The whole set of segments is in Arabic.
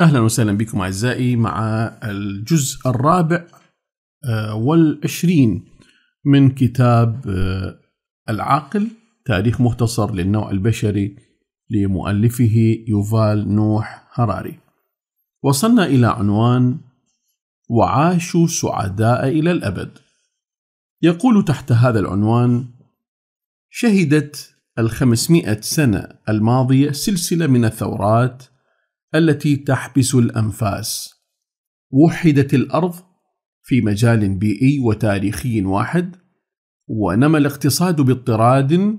أهلا وسهلا بكم أعزائي مع الجزء الرابع آه، والعشرين من كتاب آه، العاقل تاريخ مختصر للنوع البشري لمؤلفه يوفال نوح هراري وصلنا إلى عنوان وعاشوا سعداء إلى الأبد يقول تحت هذا العنوان شهدت الخمسمائة سنة الماضية سلسلة من الثورات التي تحبس الأنفاس. وحدت الأرض في مجال بيئي وتاريخي واحد، ونمى الاقتصاد باضطراد،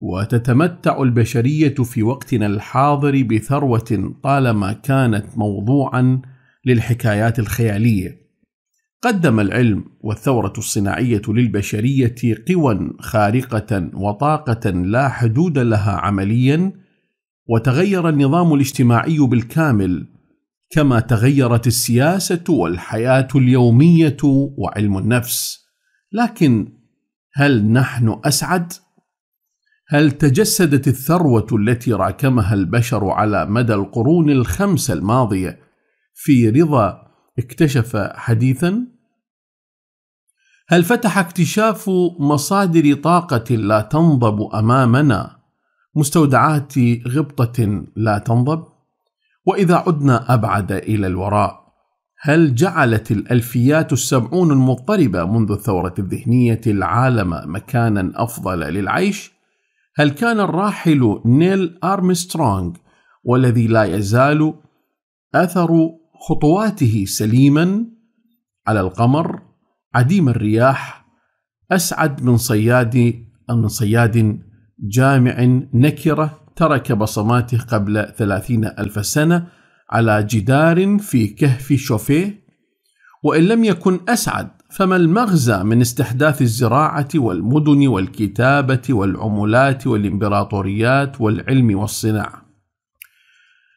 وتتمتع البشرية في وقتنا الحاضر بثروة طالما كانت موضوعًا للحكايات الخيالية. قدم العلم والثورة الصناعية للبشرية قوى خارقة وطاقة لا حدود لها عمليًا وتغير النظام الاجتماعي بالكامل كما تغيرت السياسه والحياه اليوميه وعلم النفس لكن هل نحن اسعد هل تجسدت الثروه التي راكمها البشر على مدى القرون الخمسه الماضيه في رضا اكتشف حديثا هل فتح اكتشاف مصادر طاقه لا تنضب امامنا مستودعات غبطة لا تنضب وإذا عدنا أبعد إلى الوراء هل جعلت الألفيات السبعون المضطربة منذ الثورة الذهنية العالم مكانا أفضل للعيش؟ هل كان الراحل نيل أرمسترونغ والذي لا يزال أثر خطواته سليما على القمر عديم الرياح أسعد من صياد من صياد جامع نكرة ترك بصماته قبل ثلاثين ألف سنة على جدار في كهف شوفيه وإن لم يكن أسعد فما المغزى من استحداث الزراعة والمدن والكتابة والعملات والإمبراطوريات والعلم والصناعة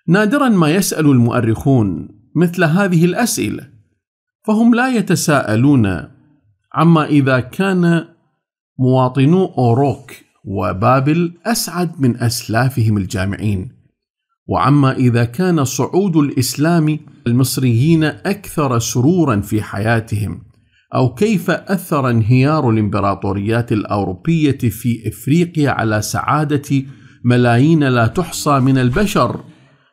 نادرا ما يسأل المؤرخون مثل هذه الأسئلة فهم لا يتساءلون عما إذا كان مواطنو أوروك وبابل أسعد من أسلافهم الجامعين وعما إذا كان صعود الإسلام المصريين أكثر سرورا في حياتهم أو كيف أثر انهيار الإمبراطوريات الأوروبية في إفريقيا على سعادة ملايين لا تحصى من البشر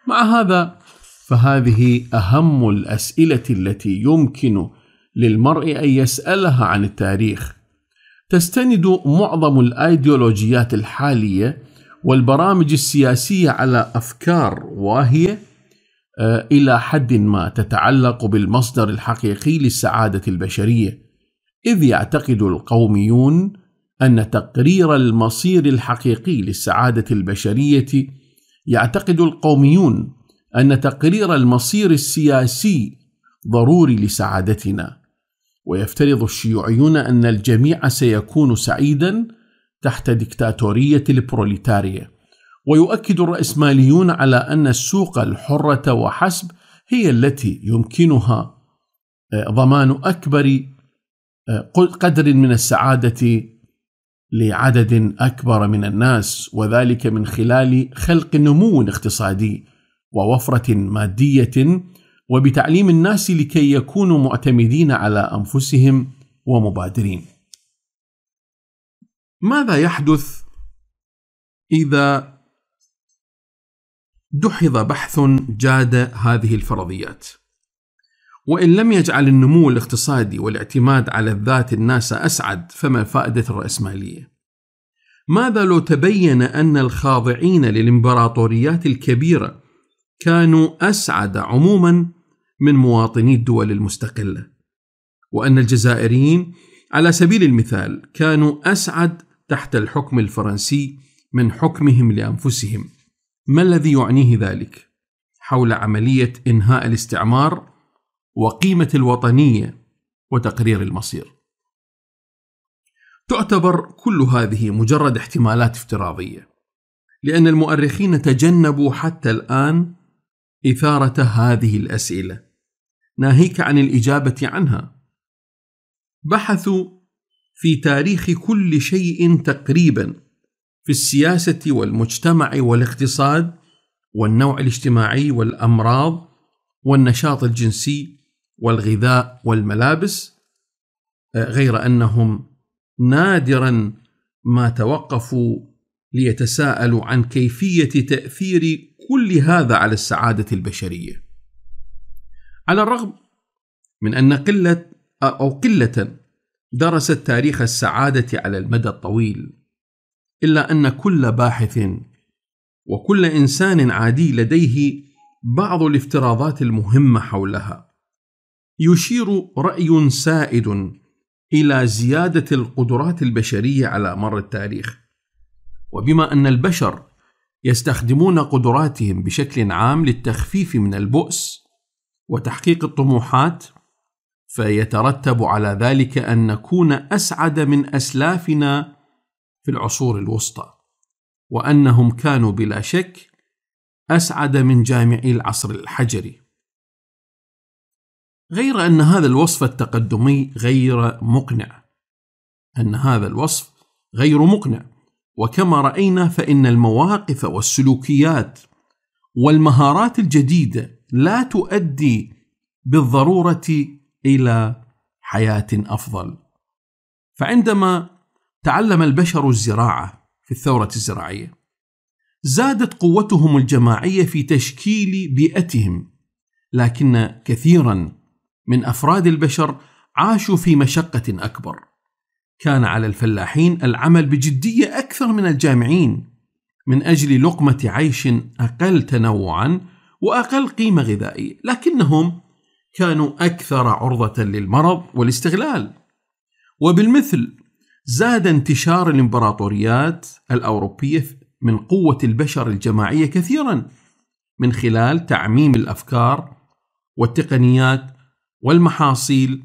مع هذا فهذه أهم الأسئلة التي يمكن للمرء أن يسألها عن التاريخ تستند معظم الايديولوجيات الحاليه والبرامج السياسيه على افكار واهيه آه، الى حد ما تتعلق بالمصدر الحقيقي للسعاده البشريه اذ يعتقد القوميون ان تقرير المصير الحقيقي للسعاده البشريه يعتقد القوميون ان تقرير المصير السياسي ضروري لسعادتنا ويفترض الشيوعيون أن الجميع سيكون سعيدا تحت دكتاتورية البروليتاريا ويؤكد الرأسماليون على أن السوق الحرة وحسب هي التي يمكنها آه، ضمان أكبر آه، قدر من السعادة لعدد أكبر من الناس وذلك من خلال خلق نمو اقتصادي ووفرة مادية وبتعليم الناس لكي يكونوا معتمدين على انفسهم ومبادرين. ماذا يحدث اذا دحض بحث جاد هذه الفرضيات؟ وان لم يجعل النمو الاقتصادي والاعتماد على الذات الناس اسعد فما فائده الراسماليه؟ ماذا لو تبين ان الخاضعين للامبراطوريات الكبيره كانوا اسعد عموما من مواطني الدول المستقله وان الجزائريين على سبيل المثال كانوا اسعد تحت الحكم الفرنسي من حكمهم لانفسهم ما الذي يعنيه ذلك حول عمليه انهاء الاستعمار وقيمه الوطنيه وتقرير المصير تعتبر كل هذه مجرد احتمالات افتراضيه لان المؤرخين تجنبوا حتى الان اثاره هذه الاسئله ناهيك عن الاجابه عنها بحثوا في تاريخ كل شيء تقريبا في السياسه والمجتمع والاقتصاد والنوع الاجتماعي والامراض والنشاط الجنسي والغذاء والملابس غير انهم نادرا ما توقفوا ليتساءلوا عن كيفيه تاثير كل هذا على السعاده البشريه على الرغم من أن قلة أو قلة درست تاريخ السعادة على المدى الطويل، إلا أن كل باحث وكل إنسان عادي لديه بعض الافتراضات المهمة حولها. يشير رأي سائد إلى زيادة القدرات البشرية على مر التاريخ، وبما أن البشر يستخدمون قدراتهم بشكل عام للتخفيف من البؤس وتحقيق الطموحات فيترتب على ذلك ان نكون اسعد من اسلافنا في العصور الوسطى وانهم كانوا بلا شك اسعد من جامعي العصر الحجري غير ان هذا الوصف التقدمي غير مقنع ان هذا الوصف غير مقنع وكما راينا فان المواقف والسلوكيات والمهارات الجديده لا تؤدي بالضروره الى حياه افضل فعندما تعلم البشر الزراعه في الثوره الزراعيه زادت قوتهم الجماعيه في تشكيل بيئتهم لكن كثيرا من افراد البشر عاشوا في مشقه اكبر كان على الفلاحين العمل بجديه اكثر من الجامعين من اجل لقمه عيش اقل تنوعا وأقل قيمة غذائية لكنهم كانوا أكثر عرضة للمرض والاستغلال وبالمثل زاد انتشار الإمبراطوريات الأوروبية من قوة البشر الجماعية كثيرا من خلال تعميم الأفكار والتقنيات والمحاصيل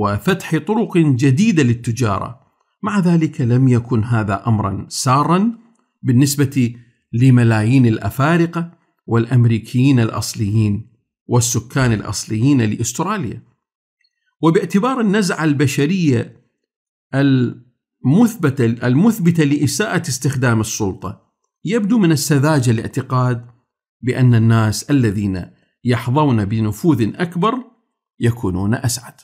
وفتح طرق جديدة للتجارة مع ذلك لم يكن هذا أمرا سارا بالنسبة لملايين الأفارقة والأمريكيين الأصليين والسكان الأصليين لأستراليا وباعتبار النزعة البشرية المثبتة, المثبتة لإساءة استخدام السلطة يبدو من السذاجة الاعتقاد بأن الناس الذين يحظون بنفوذ أكبر يكونون أسعد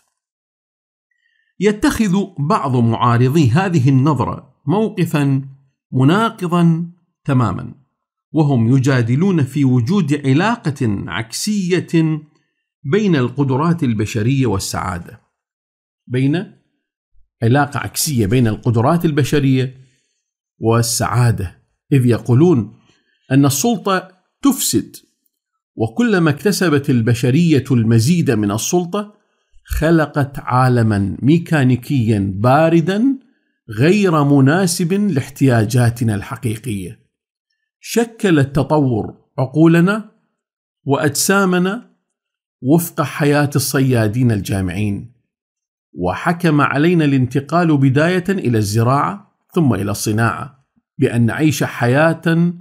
يتخذ بعض معارضي هذه النظرة موقفا مناقضا تماما وهم يجادلون في وجود علاقه عكسيه بين القدرات البشريه والسعاده بين علاقه عكسيه بين القدرات البشريه والسعاده اذ يقولون ان السلطه تفسد وكلما اكتسبت البشريه المزيد من السلطه خلقت عالما ميكانيكيا باردا غير مناسب لاحتياجاتنا الحقيقيه شكل التطور عقولنا واجسامنا وفق حياه الصيادين الجامعين وحكم علينا الانتقال بدايه الى الزراعه ثم الى الصناعه بان نعيش حياه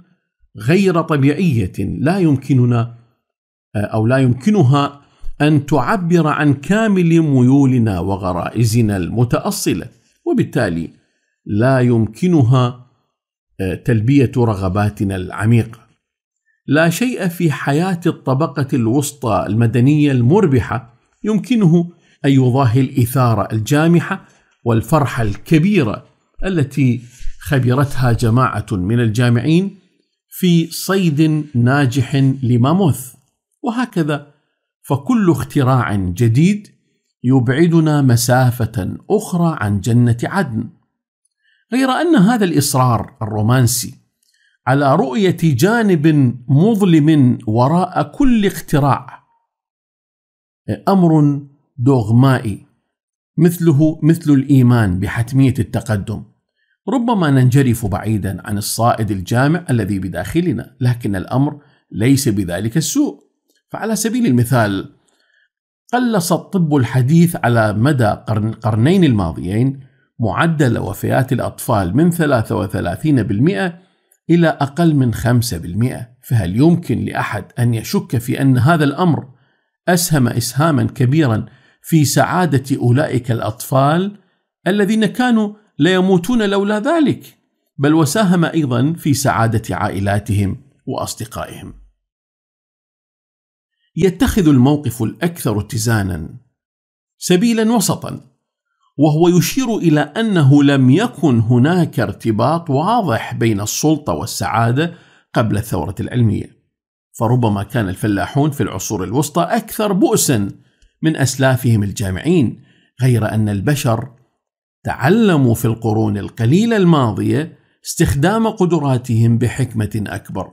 غير طبيعيه لا يمكننا آه، او لا يمكنها ان تعبر عن كامل ميولنا وغرائزنا المتاصله وبالتالي لا يمكنها تلبيه رغباتنا العميقه لا شيء في حياه الطبقه الوسطى المدنيه المربحه يمكنه ان يضاهي الاثاره الجامحه والفرحه الكبيره التي خبرتها جماعه من الجامعين في صيد ناجح لماموث وهكذا فكل اختراع جديد يبعدنا مسافه اخرى عن جنه عدن غير ان هذا الاصرار الرومانسي على رؤيه جانب مظلم وراء كل اختراع امر دوغمائي مثله مثل الايمان بحتميه التقدم ربما ننجرف بعيدا عن الصائد الجامع الذي بداخلنا لكن الامر ليس بذلك السوء فعلى سبيل المثال قلص الطب الحديث على مدى قرن قرنين الماضيين معدل وفيات الأطفال من 33% إلى أقل من 5% فهل يمكن لأحد أن يشك في أن هذا الأمر أسهم إسهاما كبيرا في سعادة أولئك الأطفال الذين كانوا ليموتون لولا ذلك بل وساهم أيضا في سعادة عائلاتهم وأصدقائهم يتخذ الموقف الأكثر اتزانا سبيلا وسطا وهو يشير إلى أنه لم يكن هناك ارتباط واضح بين السلطة والسعادة قبل الثورة العلمية، فربما كان الفلاحون في العصور الوسطى أكثر بؤسًا من أسلافهم الجامعين، غير أن البشر تعلموا في القرون القليلة الماضية استخدام قدراتهم بحكمة أكبر،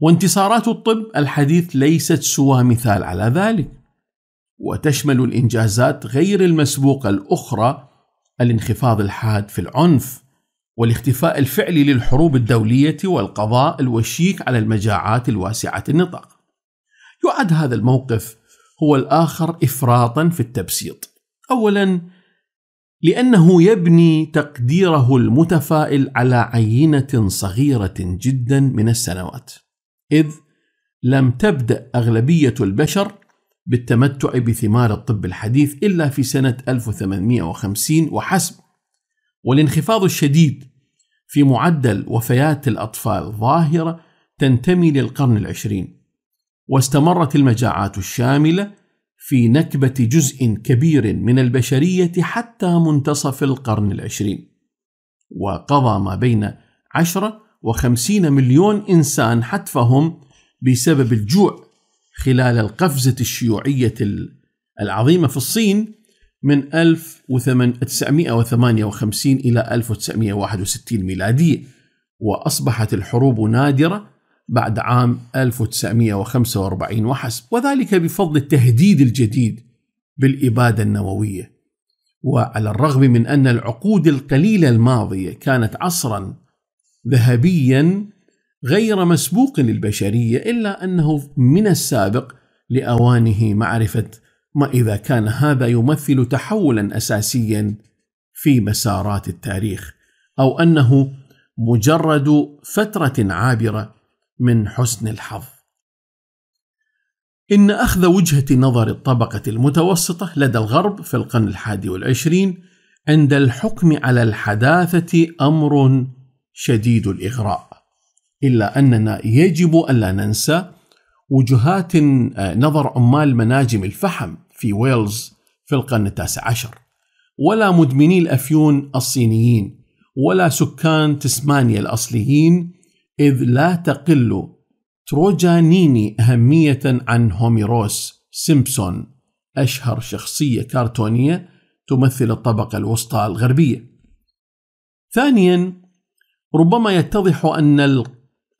وانتصارات الطب الحديث ليست سوى مثال على ذلك. وتشمل الانجازات غير المسبوقه الاخرى الانخفاض الحاد في العنف والاختفاء الفعلي للحروب الدوليه والقضاء الوشيك على المجاعات الواسعه النطاق. يعد هذا الموقف هو الاخر افراطا في التبسيط. اولا لانه يبني تقديره المتفائل على عينه صغيره جدا من السنوات اذ لم تبدا اغلبيه البشر بالتمتع بثمار الطب الحديث إلا في سنة 1850 وحسب والانخفاض الشديد في معدل وفيات الأطفال ظاهرة تنتمي للقرن العشرين واستمرت المجاعات الشاملة في نكبة جزء كبير من البشرية حتى منتصف القرن العشرين وقضى ما بين 10 و50 مليون إنسان حتفهم بسبب الجوع خلال القفزة الشيوعية العظيمة في الصين من 1958 إلى 1961 ميلادية وأصبحت الحروب نادرة بعد عام 1945 وحسب وذلك بفضل التهديد الجديد بالإبادة النووية وعلى الرغم من أن العقود القليلة الماضية كانت عصرا ذهبيا غير مسبوق للبشرية إلا أنه من السابق لأوانه معرفة ما إذا كان هذا يمثل تحولا أساسيا في مسارات التاريخ أو أنه مجرد فترة عابرة من حسن الحظ. إن أخذ وجهة نظر الطبقة المتوسطة لدى الغرب في القرن الحادي والعشرين عند الحكم على الحداثة أمر شديد الإغراء. إلا أننا يجب ألا ننسى وجهات آه، نظر عمال مناجم الفحم في ويلز في القرن التاسع عشر ولا مدمني الأفيون الصينيين ولا سكان تسمانيا الأصليين إذ لا تقل تروجانيني أهمية عن هوميروس سيمبسون أشهر شخصية كرتونية تمثل الطبقة الوسطى الغربية. ثانيا ربما يتضح أن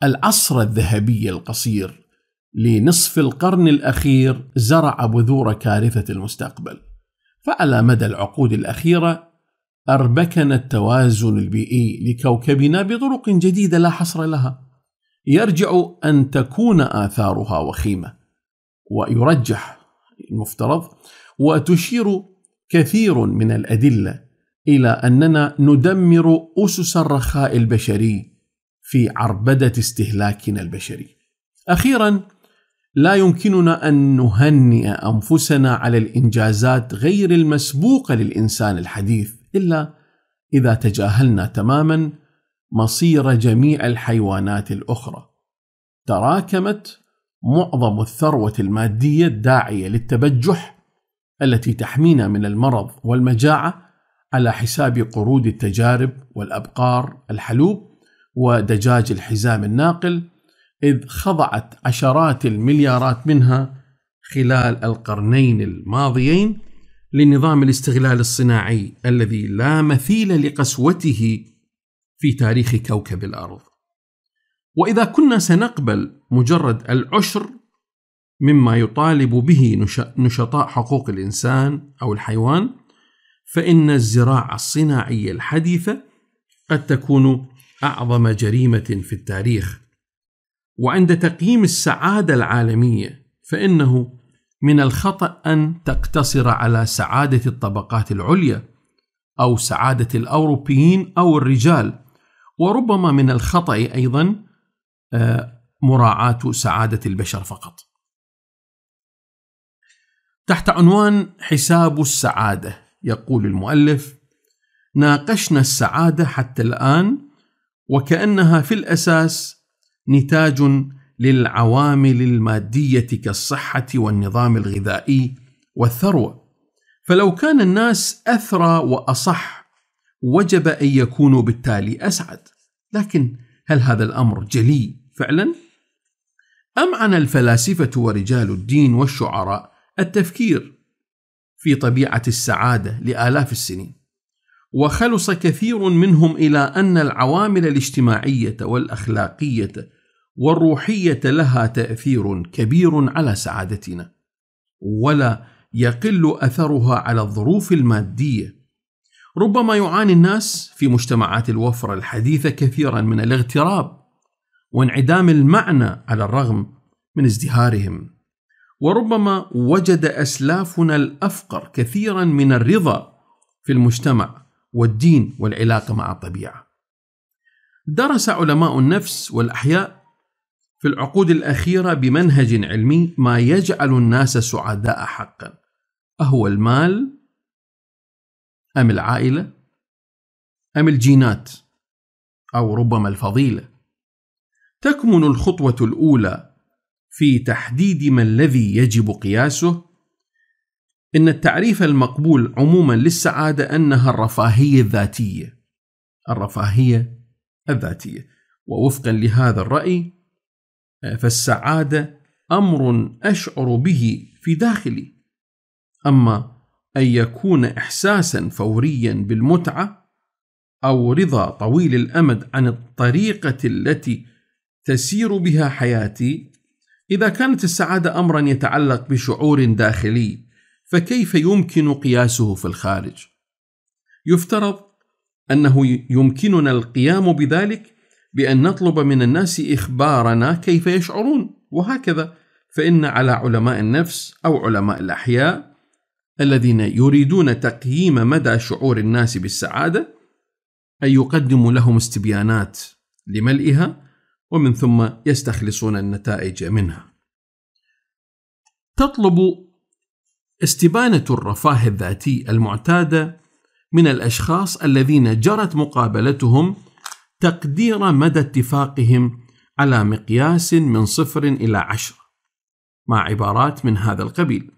العصر الذهبي القصير لنصف القرن الأخير زرع بذور كارثة المستقبل فعلى مدى العقود الأخيرة أربكنا التوازن البيئي لكوكبنا بطرق جديدة لا حصر لها يرجع أن تكون آثارها وخيمة ويرجح المفترض وتشير كثير من الأدلة إلى أننا ندمر أسس الرخاء البشري في عربده استهلاكنا البشري. اخيرا لا يمكننا ان نهنئ انفسنا على الانجازات غير المسبوقه للانسان الحديث الا اذا تجاهلنا تماما مصير جميع الحيوانات الاخرى. تراكمت معظم الثروه الماديه الداعيه للتبجح التي تحمينا من المرض والمجاعه على حساب قرود التجارب والابقار الحلوب ودجاج الحزام الناقل إذ خضعت عشرات المليارات منها خلال القرنين الماضيين لنظام الاستغلال الصناعي الذي لا مثيل لقسوته في تاريخ كوكب الارض. واذا كنا سنقبل مجرد العشر مما يطالب به نشطاء حقوق الانسان او الحيوان فان الزراعه الصناعيه الحديثه قد تكون اعظم جريمه في التاريخ وعند تقييم السعاده العالميه فانه من الخطا ان تقتصر على سعاده الطبقات العليا او سعاده الاوروبيين او الرجال وربما من الخطا ايضا آه، مراعاه سعاده البشر فقط تحت عنوان حساب السعاده يقول المؤلف ناقشنا السعاده حتى الان وكانها في الاساس نتاج للعوامل الماديه كالصحه والنظام الغذائي والثروه فلو كان الناس اثرى واصح وجب ان يكونوا بالتالي اسعد لكن هل هذا الامر جلي فعلا امعن الفلاسفه ورجال الدين والشعراء التفكير في طبيعه السعاده لالاف السنين وخلص كثير منهم الى ان العوامل الاجتماعيه والاخلاقيه والروحيه لها تاثير كبير على سعادتنا ولا يقل اثرها على الظروف الماديه ربما يعاني الناس في مجتمعات الوفره الحديثه كثيرا من الاغتراب وانعدام المعنى على الرغم من ازدهارهم وربما وجد اسلافنا الافقر كثيرا من الرضا في المجتمع والدين والعلاقه مع الطبيعه. درس علماء النفس والاحياء في العقود الاخيره بمنهج علمي ما يجعل الناس سعداء حقا. اهو المال؟ ام العائله؟ ام الجينات؟ او ربما الفضيله. تكمن الخطوه الاولى في تحديد ما الذي يجب قياسه ان التعريف المقبول عموما للسعاده انها الرفاهيه الذاتيه. الرفاهيه الذاتيه، ووفقا لهذا الراي فالسعاده امر اشعر به في داخلي. اما ان يكون احساسا فوريا بالمتعه او رضا طويل الامد عن الطريقه التي تسير بها حياتي اذا كانت السعاده امرا يتعلق بشعور داخلي فكيف يمكن قياسه في الخارج يفترض انه يمكننا القيام بذلك بان نطلب من الناس اخبارنا كيف يشعرون وهكذا فان على علماء النفس او علماء الاحياء الذين يريدون تقييم مدى شعور الناس بالسعاده ان يقدموا لهم استبيانات لملئها ومن ثم يستخلصون النتائج منها تطلب استبانة الرفاه الذاتي المعتادة من الأشخاص الذين جرت مقابلتهم تقدير مدى اتفاقهم على مقياس من صفر إلى عشرة مع عبارات من هذا القبيل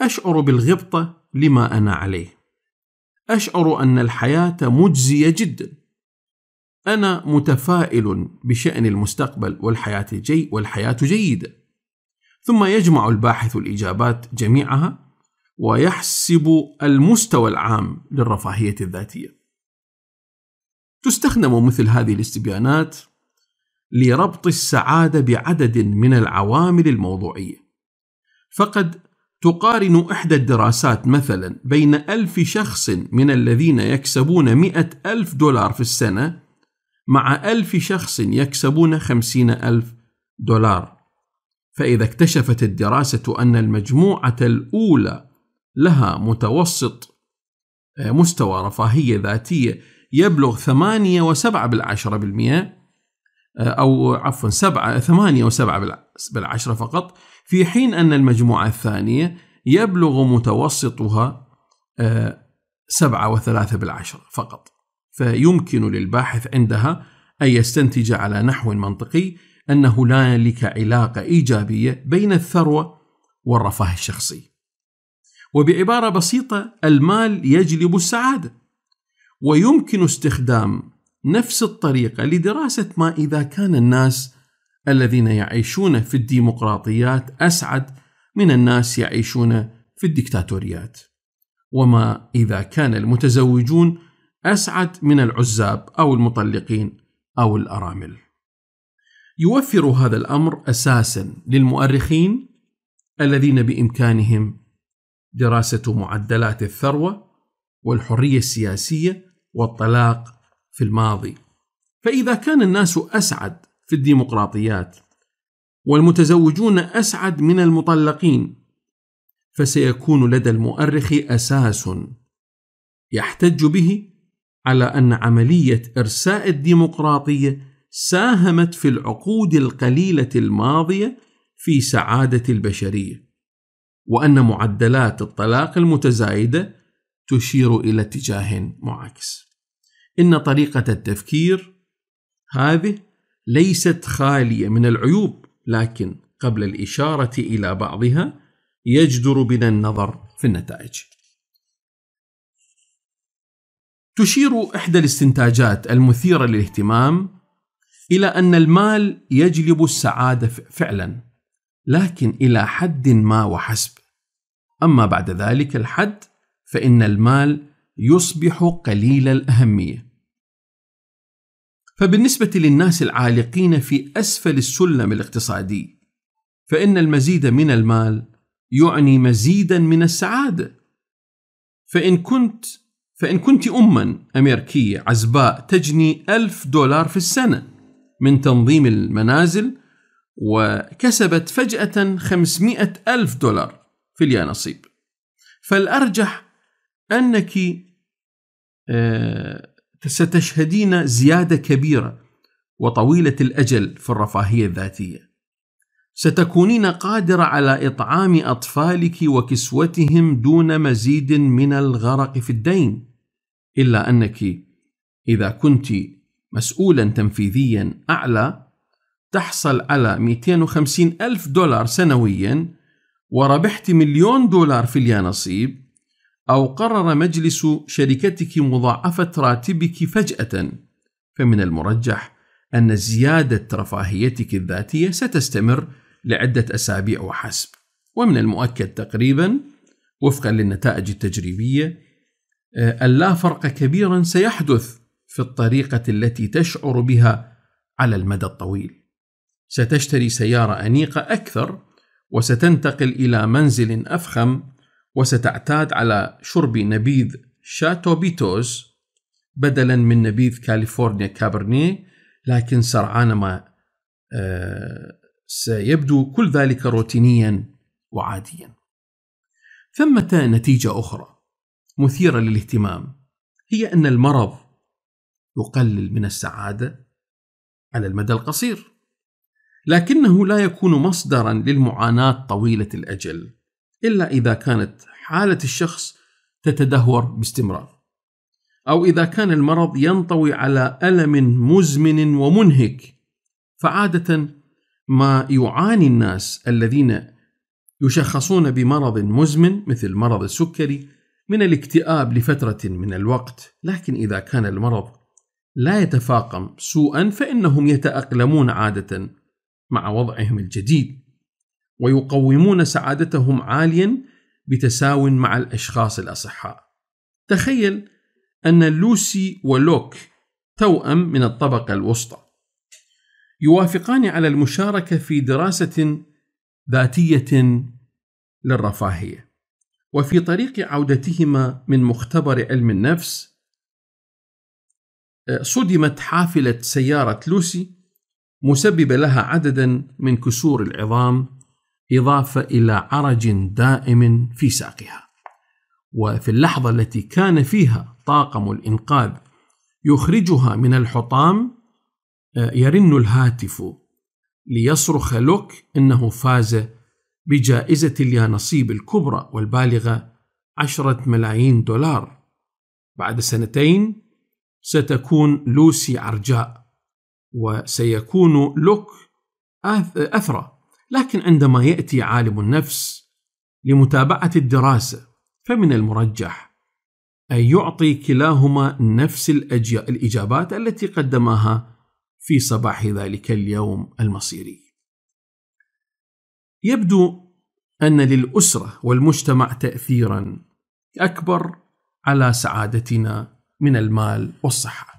أشعر بالغبطة لما أنا عليه أشعر أن الحياة مجزية جدا أنا متفائل بشأن المستقبل والحياة, جي والحياة جيدة ثم يجمع الباحث الإجابات جميعها ويحسب المستوى العام للرفاهية الذاتية. تستخدم مثل هذه الاستبيانات لربط السعادة بعدد من العوامل الموضوعية. فقد تقارن إحدى الدراسات مثلا بين ألف شخص من الذين يكسبون مئة ألف دولار في السنة مع ألف شخص يكسبون خمسين ألف دولار فإذا اكتشفت الدراسة أن المجموعة الأولى لها متوسط آه، مستوى رفاهية ذاتية يبلغ ثمانية وسبعة بالعشرة بالمئة آه، أو عفوا سبعة ثمانية وسبعة بالعشرة فقط في حين أن المجموعة الثانية يبلغ متوسطها آه، سبعة وثلاثة بالعشرة فقط فيمكن للباحث عندها أن يستنتج على نحو منطقي أن هنالك علاقة إيجابية بين الثروة والرفاه الشخصي وبعبارة بسيطة المال يجلب السعادة ويمكن استخدام نفس الطريقة لدراسة ما إذا كان الناس الذين يعيشون في الديمقراطيات أسعد من الناس يعيشون في الدكتاتوريات وما إذا كان المتزوجون أسعد من العزاب أو المطلقين أو الأرامل يوفر هذا الأمر أساسا للمؤرخين الذين بإمكانهم دراسة معدلات الثروة والحرية السياسية والطلاق في الماضي فإذا كان الناس أسعد في الديمقراطيات والمتزوجون أسعد من المطلقين فسيكون لدى المؤرخ أساس يحتج به على أن عملية إرساء الديمقراطية ساهمت في العقود القليلة الماضية في سعادة البشرية وأن معدلات الطلاق المتزايدة تشير إلى اتجاه معاكس. إن طريقة التفكير هذه ليست خالية من العيوب، لكن قبل الإشارة إلى بعضها يجدر بنا النظر في النتائج. تشير إحدى الاستنتاجات المثيرة للاهتمام إلى أن المال يجلب السعادة فعلاً، لكن إلى حد ما وحسب. أما بعد ذلك الحد فإن المال يصبح قليل الأهمية. فبالنسبة للناس العالقين في أسفل السلم الاقتصادي، فإن المزيد من المال يعني مزيدا من السعادة. فإن كنت فإن كنت أما أمريكية عزباء تجني ألف دولار في السنة من تنظيم المنازل وكسبت فجأة خمسمائة ألف دولار في اليانصيب فالأرجح أنك آه، ستشهدين زيادة كبيرة وطويلة الأجل في الرفاهية الذاتية ستكونين قادرة على إطعام أطفالك وكسوتهم دون مزيد من الغرق في الدين إلا أنك إذا كنت مسؤولا تنفيذيا أعلى تحصل على 250 ألف دولار سنويا وربحت مليون دولار في اليانصيب أو قرر مجلس شركتك مضاعفة راتبك فجأة فمن المرجح أن زيادة رفاهيتك الذاتية ستستمر لعدة أسابيع وحسب ومن المؤكد تقريبا وفقا للنتائج التجريبية آه، أن لا فرق كبيرا سيحدث في الطريقة التي تشعر بها على المدى الطويل ستشتري سيارة أنيقة أكثر وستنتقل إلى منزل أفخم وستعتاد على شرب نبيذ شاتو بيتوز بدلا من نبيذ كاليفورنيا كابرنيه لكن سرعان ما آه، سيبدو كل ذلك روتينيا وعاديا ثمة نتيجة أخرى مثيرة للاهتمام هي أن المرض يقلل من السعادة على المدى القصير لكنه لا يكون مصدرا للمعاناه طويله الاجل الا اذا كانت حاله الشخص تتدهور باستمرار او اذا كان المرض ينطوي على الم مزمن ومنهك فعاده ما يعاني الناس الذين يشخصون بمرض مزمن مثل مرض السكري من الاكتئاب لفتره من الوقت لكن اذا كان المرض لا يتفاقم سوءا فانهم يتاقلمون عاده مع وضعهم الجديد ويقومون سعادتهم عاليا بتساو مع الاشخاص الاصحاء تخيل ان لوسي ولوك توأم من الطبقه الوسطى يوافقان على المشاركه في دراسه ذاتيه للرفاهيه وفي طريق عودتهما من مختبر علم النفس صدمت حافله سياره لوسي مسببة لها عددا من كسور العظام إضافة إلى عرج دائم في ساقها وفي اللحظة التي كان فيها طاقم الإنقاذ يخرجها من الحطام آه، يرن الهاتف ليصرخ لوك إنه فاز بجائزة اليانصيب الكبرى والبالغة عشرة ملايين دولار بعد سنتين ستكون لوسي عرجاء وسيكون لوك أثرى لكن عندما يأتي عالم النفس لمتابعة الدراسة فمن المرجح أن يعطي كلاهما نفس الإجابات التي قدمها في صباح ذلك اليوم المصيري. يبدو أن للأسرة والمجتمع تأثيرا أكبر على سعادتنا من المال والصحة.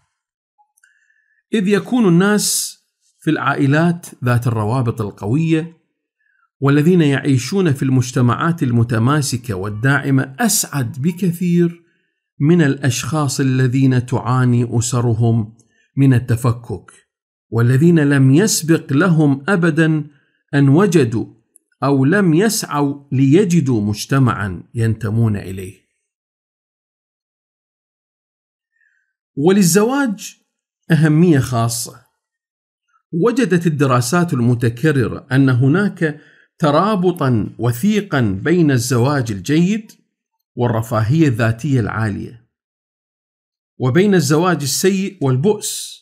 إذ يكون الناس في العائلات ذات الروابط القوية والذين يعيشون في المجتمعات المتماسكة والداعمة أسعد بكثير من الأشخاص الذين تعاني أسرهم من التفكك والذين لم يسبق لهم أبدا أن وجدوا أو لم يسعوا ليجدوا مجتمعا ينتمون إليه وللزواج أهمية خاصة. وجدت الدراسات المتكررة أن هناك ترابطا وثيقا بين الزواج الجيد والرفاهية الذاتية العالية، وبين الزواج السيء والبؤس.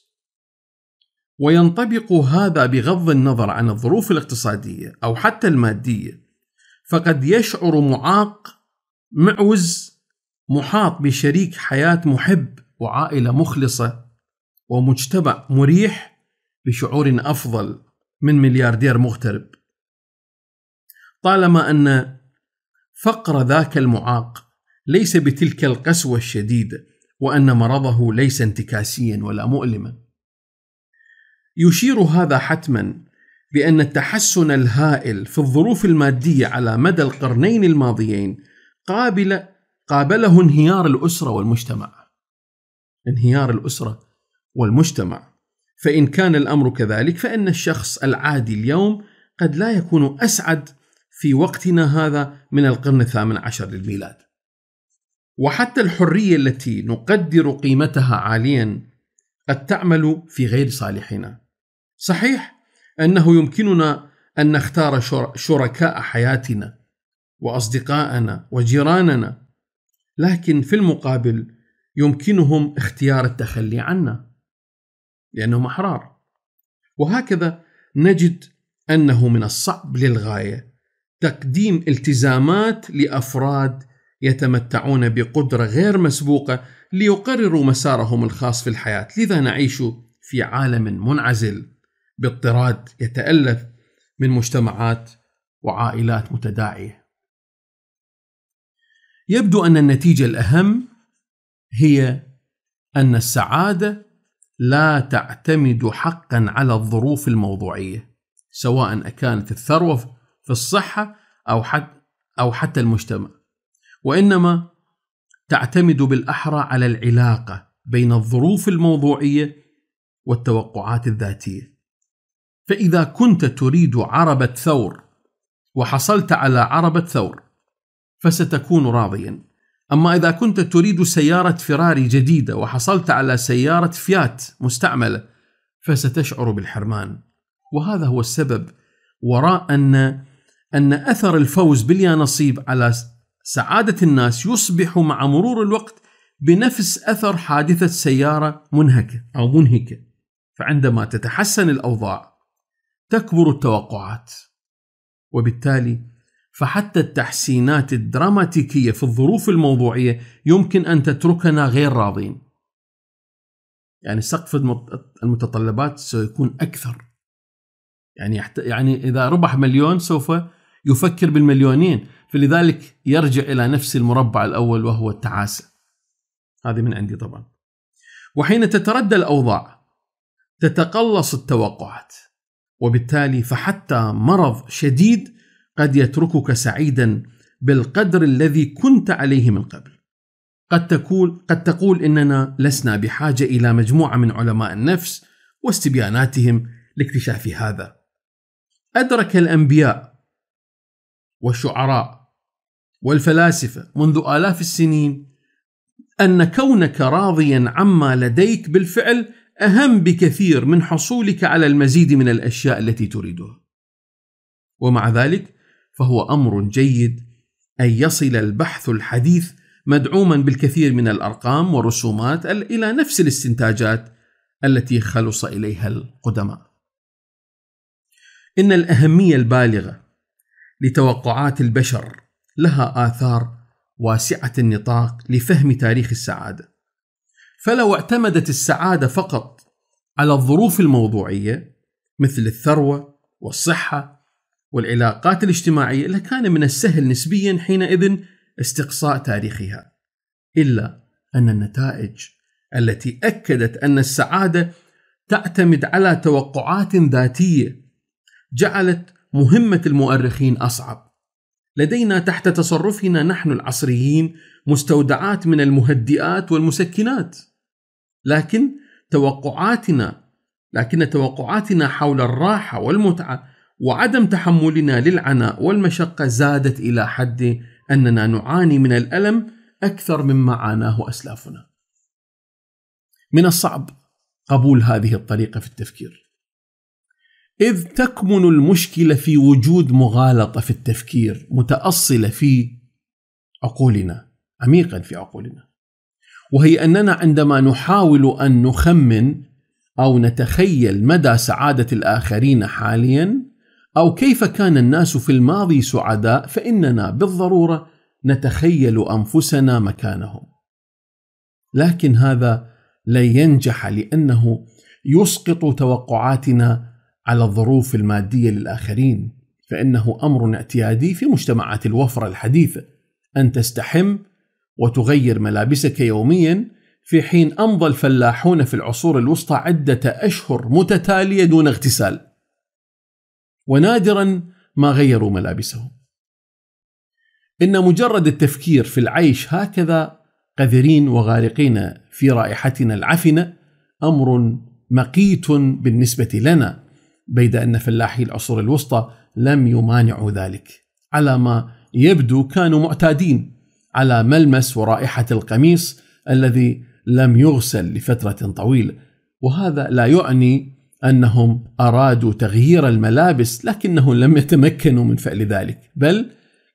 وينطبق هذا بغض النظر عن الظروف الاقتصادية أو حتى المادية، فقد يشعر معاق معوز محاط بشريك حياة محب وعائلة مخلصة ومجتمع مريح بشعور افضل من ملياردير مغترب طالما ان فقر ذاك المعاق ليس بتلك القسوه الشديده وان مرضه ليس انتكاسيا ولا مؤلما يشير هذا حتما بان التحسن الهائل في الظروف الماديه على مدى القرنين الماضيين قابل قابله انهيار الاسره والمجتمع انهيار الاسره والمجتمع فان كان الامر كذلك فان الشخص العادي اليوم قد لا يكون اسعد في وقتنا هذا من القرن الثامن عشر للميلاد وحتى الحريه التي نقدر قيمتها عاليا قد تعمل في غير صالحنا صحيح انه يمكننا ان نختار شركاء حياتنا واصدقاءنا وجيراننا لكن في المقابل يمكنهم اختيار التخلي عنا لأنهم أحرار وهكذا نجد أنه من الصعب للغاية تقديم التزامات لأفراد يتمتعون بقدرة غير مسبوقة ليقرروا مسارهم الخاص في الحياة لذا نعيش في عالم منعزل باضطراد يتألف من مجتمعات وعائلات متداعية يبدو أن النتيجة الأهم هي أن السعادة لا تعتمد حقا على الظروف الموضوعية سواء أكانت الثروة في الصحة أو حتى أو حتى المجتمع وإنما تعتمد بالأحرى على العلاقة بين الظروف الموضوعية والتوقعات الذاتية فإذا كنت تريد عربة ثور وحصلت على عربة ثور فستكون راضيا أما إذا كنت تريد سيارة فراري جديدة وحصلت على سيارة فيات مستعملة فستشعر بالحرمان وهذا هو السبب وراء أن أن أثر الفوز باليانصيب على سعادة الناس يصبح مع مرور الوقت بنفس أثر حادثة سيارة منهكة أو منهكة فعندما تتحسن الأوضاع تكبر التوقعات وبالتالي فحتى التحسينات الدراماتيكية في الظروف الموضوعية يمكن أن تتركنا غير راضين يعني سقف المتطلبات سيكون أكثر يعني يعني إذا ربح مليون سوف يفكر بالمليونين فلذلك يرجع إلى نفس المربع الأول وهو التعاسة هذه من عندي طبعا وحين تتردى الأوضاع تتقلص التوقعات وبالتالي فحتى مرض شديد قد يتركك سعيدا بالقدر الذي كنت عليه من قبل قد تقول قد تقول اننا لسنا بحاجه الى مجموعه من علماء النفس واستبياناتهم لاكتشاف هذا ادرك الانبياء والشعراء والفلاسفه منذ الاف السنين ان كونك راضيا عما لديك بالفعل اهم بكثير من حصولك على المزيد من الاشياء التي تريدها ومع ذلك فهو امر جيد ان يصل البحث الحديث مدعوما بالكثير من الارقام والرسومات الى نفس الاستنتاجات التي خلص اليها القدماء ان الاهميه البالغه لتوقعات البشر لها اثار واسعه النطاق لفهم تاريخ السعاده فلو اعتمدت السعاده فقط على الظروف الموضوعيه مثل الثروه والصحه والعلاقات الاجتماعية لكان من السهل نسبيا حينئذ استقصاء تاريخها إلا أن النتائج التي أكدت أن السعادة تعتمد على توقعات ذاتية جعلت مهمة المؤرخين أصعب لدينا تحت تصرفنا نحن العصريين مستودعات من المهدئات والمسكنات لكن توقعاتنا لكن توقعاتنا حول الراحة والمتعة وعدم تحملنا للعناء والمشقة زادت إلى حد أننا نعاني من الألم أكثر مما عاناه أسلافنا. من الصعب قبول هذه الطريقة في التفكير. إذ تكمن المشكلة في وجود مغالطة في التفكير متأصلة في عقولنا، عميقا في عقولنا. وهي أننا عندما نحاول أن نخمن أو نتخيل مدى سعادة الآخرين حاليا أو كيف كان الناس في الماضي سعداء فإننا بالضرورة نتخيل أنفسنا مكانهم. لكن هذا لن ينجح لأنه يسقط توقعاتنا على الظروف المادية للآخرين، فإنه أمر اعتيادي في مجتمعات الوفرة الحديثة أن تستحم وتغير ملابسك يوميا في حين أمضى الفلاحون في العصور الوسطى عدة أشهر متتالية دون اغتسال. ونادرا ما غيروا ملابسهم ان مجرد التفكير في العيش هكذا قذرين وغارقين في رائحتنا العفنه امر مقيت بالنسبه لنا بيد ان فلاحي العصور الوسطى لم يمانعوا ذلك على ما يبدو كانوا معتادين على ملمس ورائحه القميص الذي لم يغسل لفتره طويله وهذا لا يعني انهم ارادوا تغيير الملابس لكنهم لم يتمكنوا من فعل ذلك بل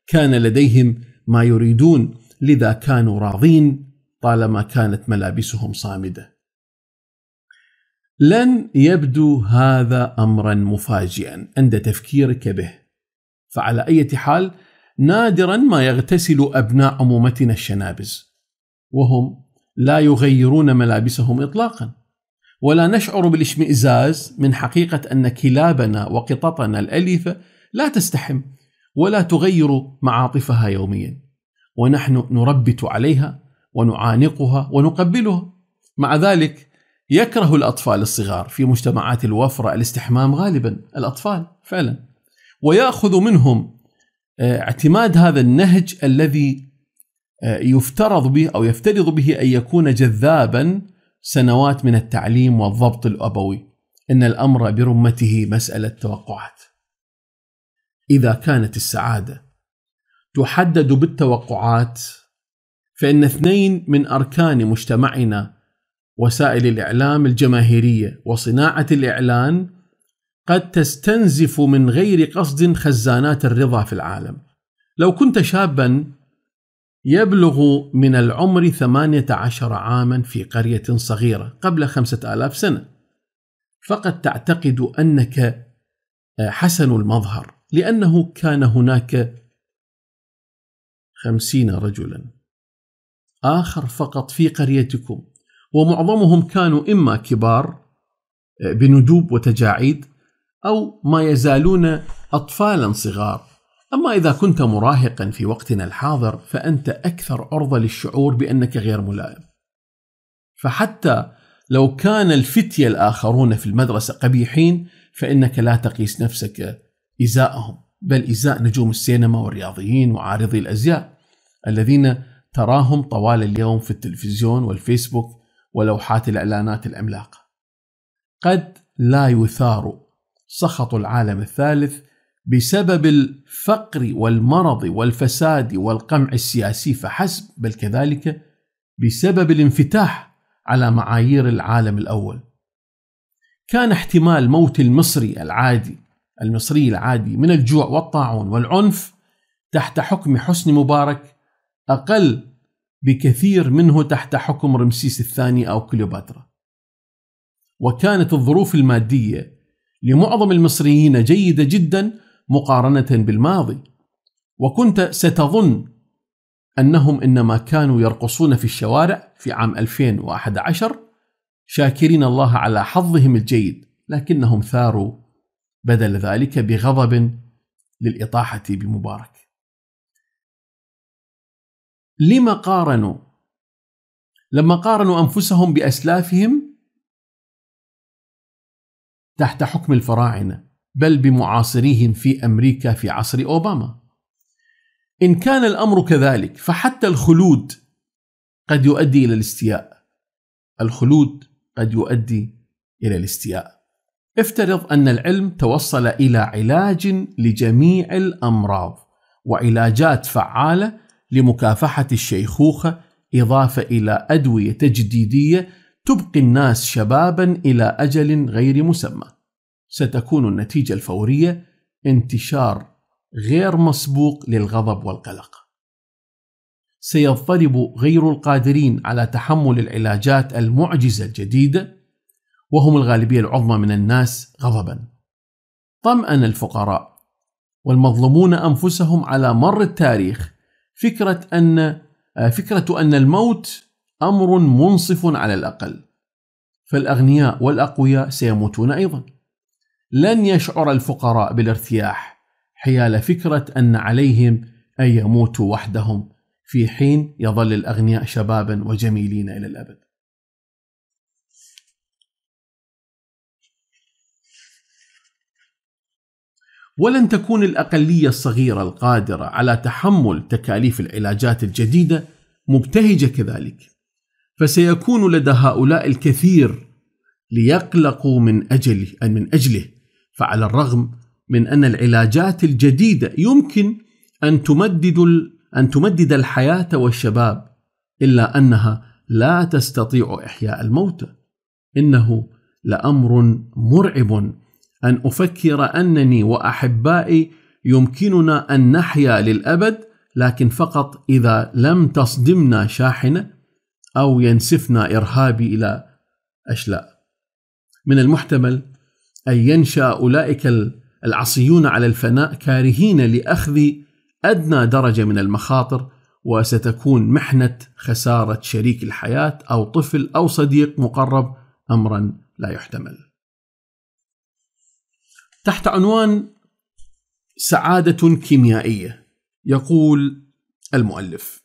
كان لديهم ما يريدون لذا كانوا راضين طالما كانت ملابسهم صامده لن يبدو هذا امرا مفاجئا عند تفكيرك به فعلى اي حال نادرا ما يغتسل ابناء عمومتنا الشنابز وهم لا يغيرون ملابسهم اطلاقا ولا نشعر بالاشمئزاز من حقيقة أن كلابنا وقططنا الأليفة لا تستحم ولا تغير معاطفها يوميا ونحن نربت عليها ونعانقها ونقبلها مع ذلك يكره الأطفال الصغار في مجتمعات الوفرة الاستحمام غالبا الأطفال فعلا ويأخذ منهم آه، اعتماد هذا النهج الذي آه، يفترض به أو يفترض به أن يكون جذابا سنوات من التعليم والضبط الأبوي إن الأمر برمته مسألة توقعات إذا كانت السعادة تحدد بالتوقعات فإن اثنين من أركان مجتمعنا وسائل الإعلام الجماهيرية وصناعة الإعلان قد تستنزف من غير قصد خزانات الرضا في العالم لو كنت شابا يبلغ من العمر 18 عاما في قرية صغيرة قبل 5000 سنة فقد تعتقد أنك آه، حسن المظهر لأنه كان هناك خمسين رجلا آخر فقط في قريتكم ومعظمهم كانوا إما كبار آه، بندوب وتجاعيد أو ما يزالون أطفالا صغار أما إذا كنت مراهقا في وقتنا الحاضر فأنت أكثر عرضة للشعور بأنك غير ملائم فحتى لو كان الفتية الآخرون في المدرسة قبيحين فإنك لا تقيس نفسك إزاءهم بل إزاء نجوم السينما والرياضيين وعارضي الأزياء الذين تراهم طوال اليوم في التلفزيون والفيسبوك ولوحات الإعلانات العملاقة قد لا يثار سخط العالم الثالث بسبب الفقر والمرض والفساد والقمع السياسي فحسب بل كذلك بسبب الانفتاح على معايير العالم الاول. كان احتمال موت المصري العادي المصري العادي من الجوع والطاعون والعنف تحت حكم حسني مبارك اقل بكثير منه تحت حكم رمسيس الثاني او كليوباترا. وكانت الظروف الماديه لمعظم المصريين جيده جدا مقارنة بالماضي وكنت ستظن أنهم إنما كانوا يرقصون في الشوارع في عام 2011 شاكرين الله على حظهم الجيد لكنهم ثاروا بدل ذلك بغضب للإطاحة بمبارك لما قارنوا لما قارنوا أنفسهم بأسلافهم تحت حكم الفراعنة بل بمعاصريهم في امريكا في عصر اوباما. ان كان الامر كذلك فحتى الخلود قد يؤدي الى الاستياء. الخلود قد يؤدي الى الاستياء. افترض ان العلم توصل الى علاج لجميع الامراض وعلاجات فعاله لمكافحه الشيخوخه اضافه الى ادويه تجديديه تبقي الناس شبابا الى اجل غير مسمى. ستكون النتيجة الفورية انتشار غير مسبوق للغضب والقلق. سيضطرب غير القادرين على تحمل العلاجات المعجزة الجديدة وهم الغالبية العظمى من الناس غضبا. طمأن الفقراء والمظلومون أنفسهم على مر التاريخ فكرة أن فكرة أن الموت أمر منصف على الأقل فالأغنياء والأقوياء سيموتون أيضا لن يشعر الفقراء بالارتياح حيال فكره ان عليهم ان يموتوا وحدهم في حين يظل الاغنياء شبابا وجميلين الى الابد. ولن تكون الاقليه الصغيره القادره على تحمل تكاليف العلاجات الجديده مبتهجه كذلك فسيكون لدى هؤلاء الكثير ليقلقوا من اجله من اجله فعلى الرغم من أن العلاجات الجديدة يمكن أن تمدد أن تمدد الحياة والشباب إلا أنها لا تستطيع إحياء الموتى إنه لأمر مرعب أن أفكر أنني وأحبائي يمكننا أن نحيا للأبد لكن فقط إذا لم تصدمنا شاحنة أو ينسفنا إرهابي إلى أشلاء من المحتمل أن ينشأ أولئك العصيون على الفناء كارهين لأخذ أدنى درجة من المخاطر وستكون محنة خسارة شريك الحياة أو طفل أو صديق مقرب أمرا لا يحتمل. تحت عنوان سعادة كيميائية يقول المؤلف: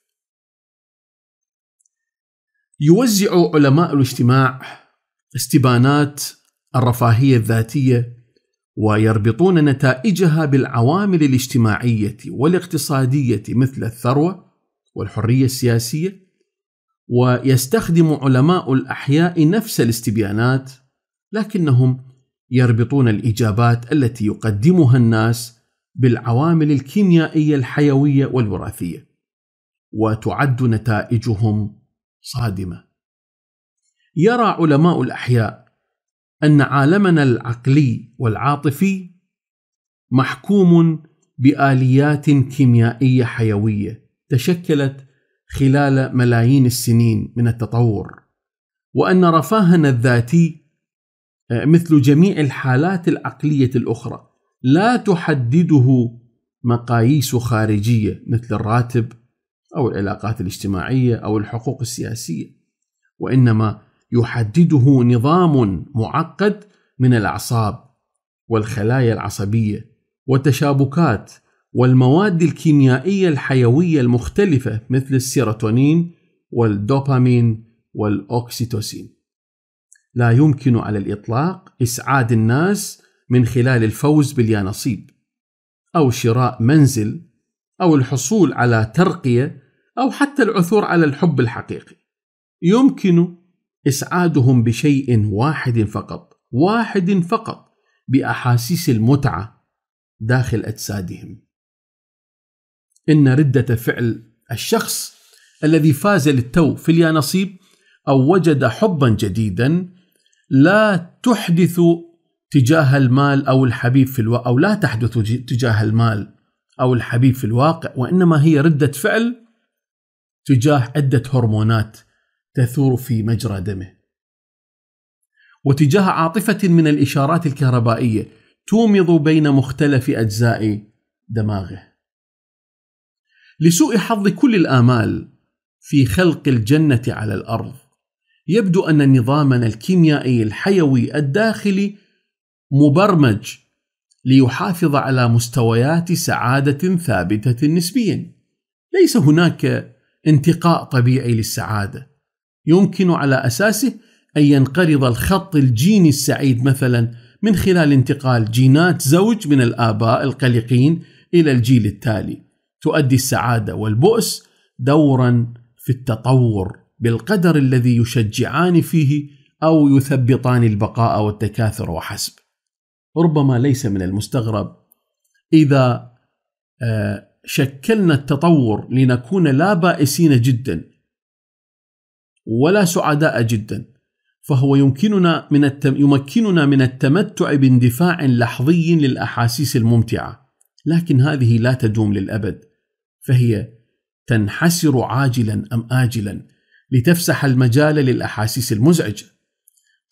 يوزع علماء الاجتماع استبانات الرفاهيه الذاتيه ويربطون نتائجها بالعوامل الاجتماعيه والاقتصاديه مثل الثروه والحريه السياسيه ويستخدم علماء الاحياء نفس الاستبيانات لكنهم يربطون الاجابات التي يقدمها الناس بالعوامل الكيميائيه الحيويه والوراثيه وتعد نتائجهم صادمه يرى علماء الاحياء ان عالمنا العقلي والعاطفي محكوم باليات كيميائيه حيويه تشكلت خلال ملايين السنين من التطور وان رفاهنا الذاتي آه، مثل جميع الحالات العقليه الاخرى لا تحدده مقاييس خارجيه مثل الراتب او العلاقات الاجتماعيه او الحقوق السياسيه وانما يحدده نظام معقد من الاعصاب والخلايا العصبيه والتشابكات والمواد الكيميائيه الحيويه المختلفه مثل السيروتونين والدوبامين والاوكسيتوسين لا يمكن على الاطلاق اسعاد الناس من خلال الفوز باليانصيب او شراء منزل او الحصول على ترقيه او حتى العثور على الحب الحقيقي يمكن اسعادهم بشيء واحد فقط واحد فقط باحاسيس المتعه داخل اجسادهم ان رده فعل الشخص الذي فاز للتو في اليانصيب او وجد حبا جديدا لا تحدث تجاه المال او الحبيب في الواقع او لا تحدث تجاه المال او الحبيب في الواقع وانما هي رده فعل تجاه عده هرمونات تثور في مجرى دمه وتجاه عاطفة من الإشارات الكهربائية تومض بين مختلف أجزاء دماغه لسوء حظ كل الآمال في خلق الجنة على الأرض يبدو أن نظامنا الكيميائي الحيوي الداخلي مبرمج ليحافظ على مستويات سعادة ثابتة نسبيا ليس هناك انتقاء طبيعي للسعادة يمكن على أساسه أن ينقرض الخط الجيني السعيد مثلا من خلال انتقال جينات زوج من الآباء القلقين إلى الجيل التالي تؤدي السعادة والبؤس دورا في التطور بالقدر الذي يشجعان فيه أو يثبطان البقاء والتكاثر وحسب ربما ليس من المستغرب إذا آه، شكلنا التطور لنكون لا بائسين جدا ولا سعداء جدا فهو يمكننا من التم يمكننا من التمتع باندفاع لحظي للاحاسيس الممتعه لكن هذه لا تدوم للابد فهي تنحسر عاجلا ام اجلا لتفسح المجال للاحاسيس المزعجه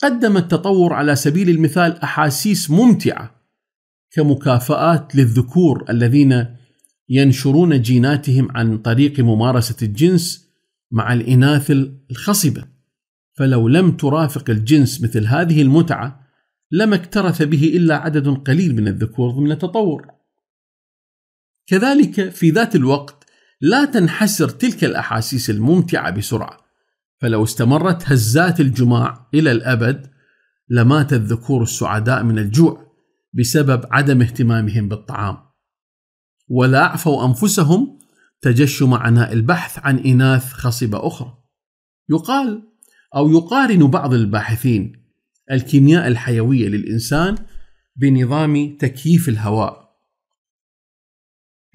قدم التطور على سبيل المثال احاسيس ممتعه كمكافآت للذكور الذين ينشرون جيناتهم عن طريق ممارسه الجنس مع الإناث الخصبة فلو لم ترافق الجنس مثل هذه المتعة لما اكترث به إلا عدد قليل من الذكور ضمن التطور كذلك في ذات الوقت لا تنحسر تلك الأحاسيس الممتعة بسرعة فلو استمرت هزات الجماع إلى الأبد لمات الذكور السعداء من الجوع بسبب عدم اهتمامهم بالطعام ولا عفوا أنفسهم تجشم عناء البحث عن إناث خصبة أخرى. يقال أو يقارن بعض الباحثين الكيمياء الحيوية للإنسان بنظام تكييف الهواء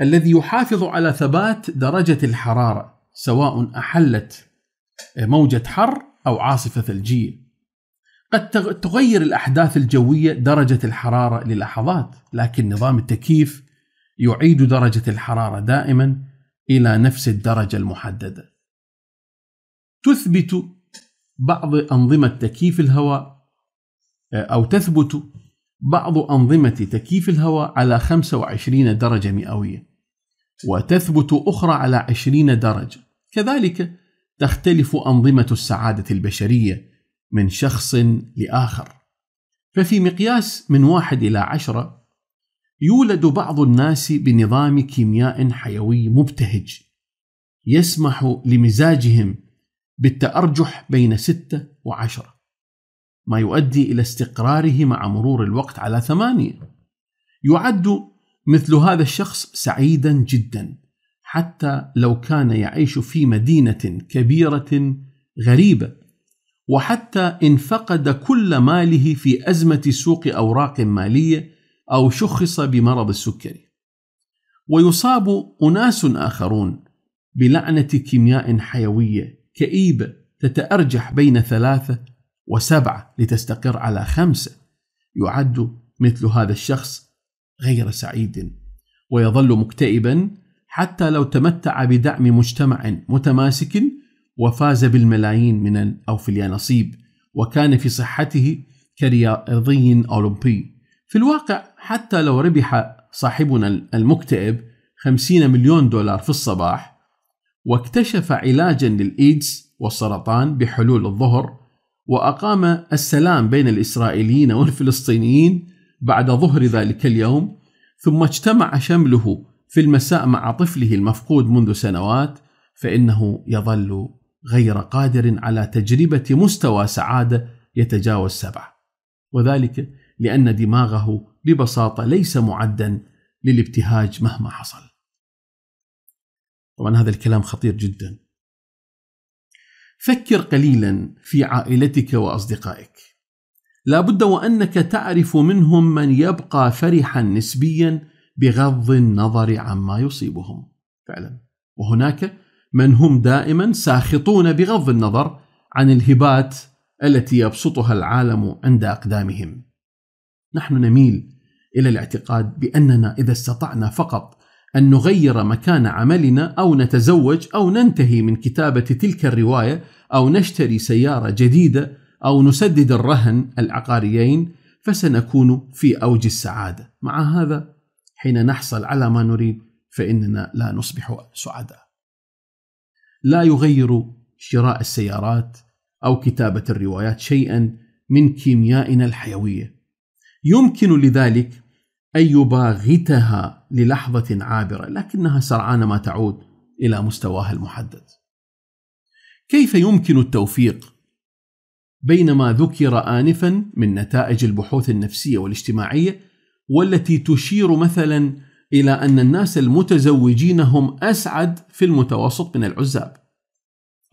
الذي يحافظ على ثبات درجة الحرارة سواء أحلت موجة حر أو عاصفة ثلجية. قد تغير الأحداث الجوية درجة الحرارة للحظات، لكن نظام التكييف يعيد درجة الحرارة دائما إلى نفس الدرجة المحددة. تثبت بعض أنظمة تكييف الهواء أو تثبت بعض أنظمة تكييف الهواء على 25 درجة مئوية وتثبت أخرى على 20 درجة كذلك تختلف أنظمة السعادة البشرية من شخص لآخر ففي مقياس من واحد إلى عشرة يولد بعض الناس بنظام كيمياء حيوي مبتهج يسمح لمزاجهم بالتأرجح بين ستة وعشرة ما يؤدي إلى استقراره مع مرور الوقت على ثمانية يعد مثل هذا الشخص سعيدا جدا حتى لو كان يعيش في مدينة كبيرة غريبة وحتى إن فقد كل ماله في أزمة سوق أوراق مالية أو شخص بمرض السكري ويصاب أناس آخرون بلعنة كيمياء حيوية كئيبة تتأرجح بين ثلاثة وسبعة لتستقر على خمسة يعد مثل هذا الشخص غير سعيد ويظل مكتئبا حتى لو تمتع بدعم مجتمع متماسك وفاز بالملايين من أو في اليانصيب وكان في صحته كرياضي أولمبي في الواقع حتى لو ربح صاحبنا المكتئب 50 مليون دولار في الصباح واكتشف علاجا للإيدز والسرطان بحلول الظهر وأقام السلام بين الإسرائيليين والفلسطينيين بعد ظهر ذلك اليوم ثم اجتمع شمله في المساء مع طفله المفقود منذ سنوات فإنه يظل غير قادر على تجربة مستوى سعادة يتجاوز سبعة وذلك لأن دماغه ببساطة ليس معدا للابتهاج مهما حصل. طبعا هذا الكلام خطير جدا. فكر قليلا في عائلتك وأصدقائك. لابد وأنك تعرف منهم من يبقى فرحا نسبيا بغض النظر عما يصيبهم. فعلا. وهناك من هم دائما ساخطون بغض النظر عن الهبات التي يبسطها العالم عند أقدامهم. نحن نميل الى الاعتقاد باننا اذا استطعنا فقط ان نغير مكان عملنا او نتزوج او ننتهي من كتابه تلك الروايه او نشتري سياره جديده او نسدد الرهن العقاريين فسنكون في اوج السعاده مع هذا حين نحصل على ما نريد فاننا لا نصبح سعداء لا يغير شراء السيارات او كتابه الروايات شيئا من كيميائنا الحيويه يمكن لذلك أن يباغتها للحظة عابرة لكنها سرعان ما تعود إلى مستواها المحدد. كيف يمكن التوفيق بين ما ذكر آنفا من نتائج البحوث النفسية والاجتماعية والتي تشير مثلا إلى أن الناس المتزوجين هم أسعد في المتوسط من العزاب.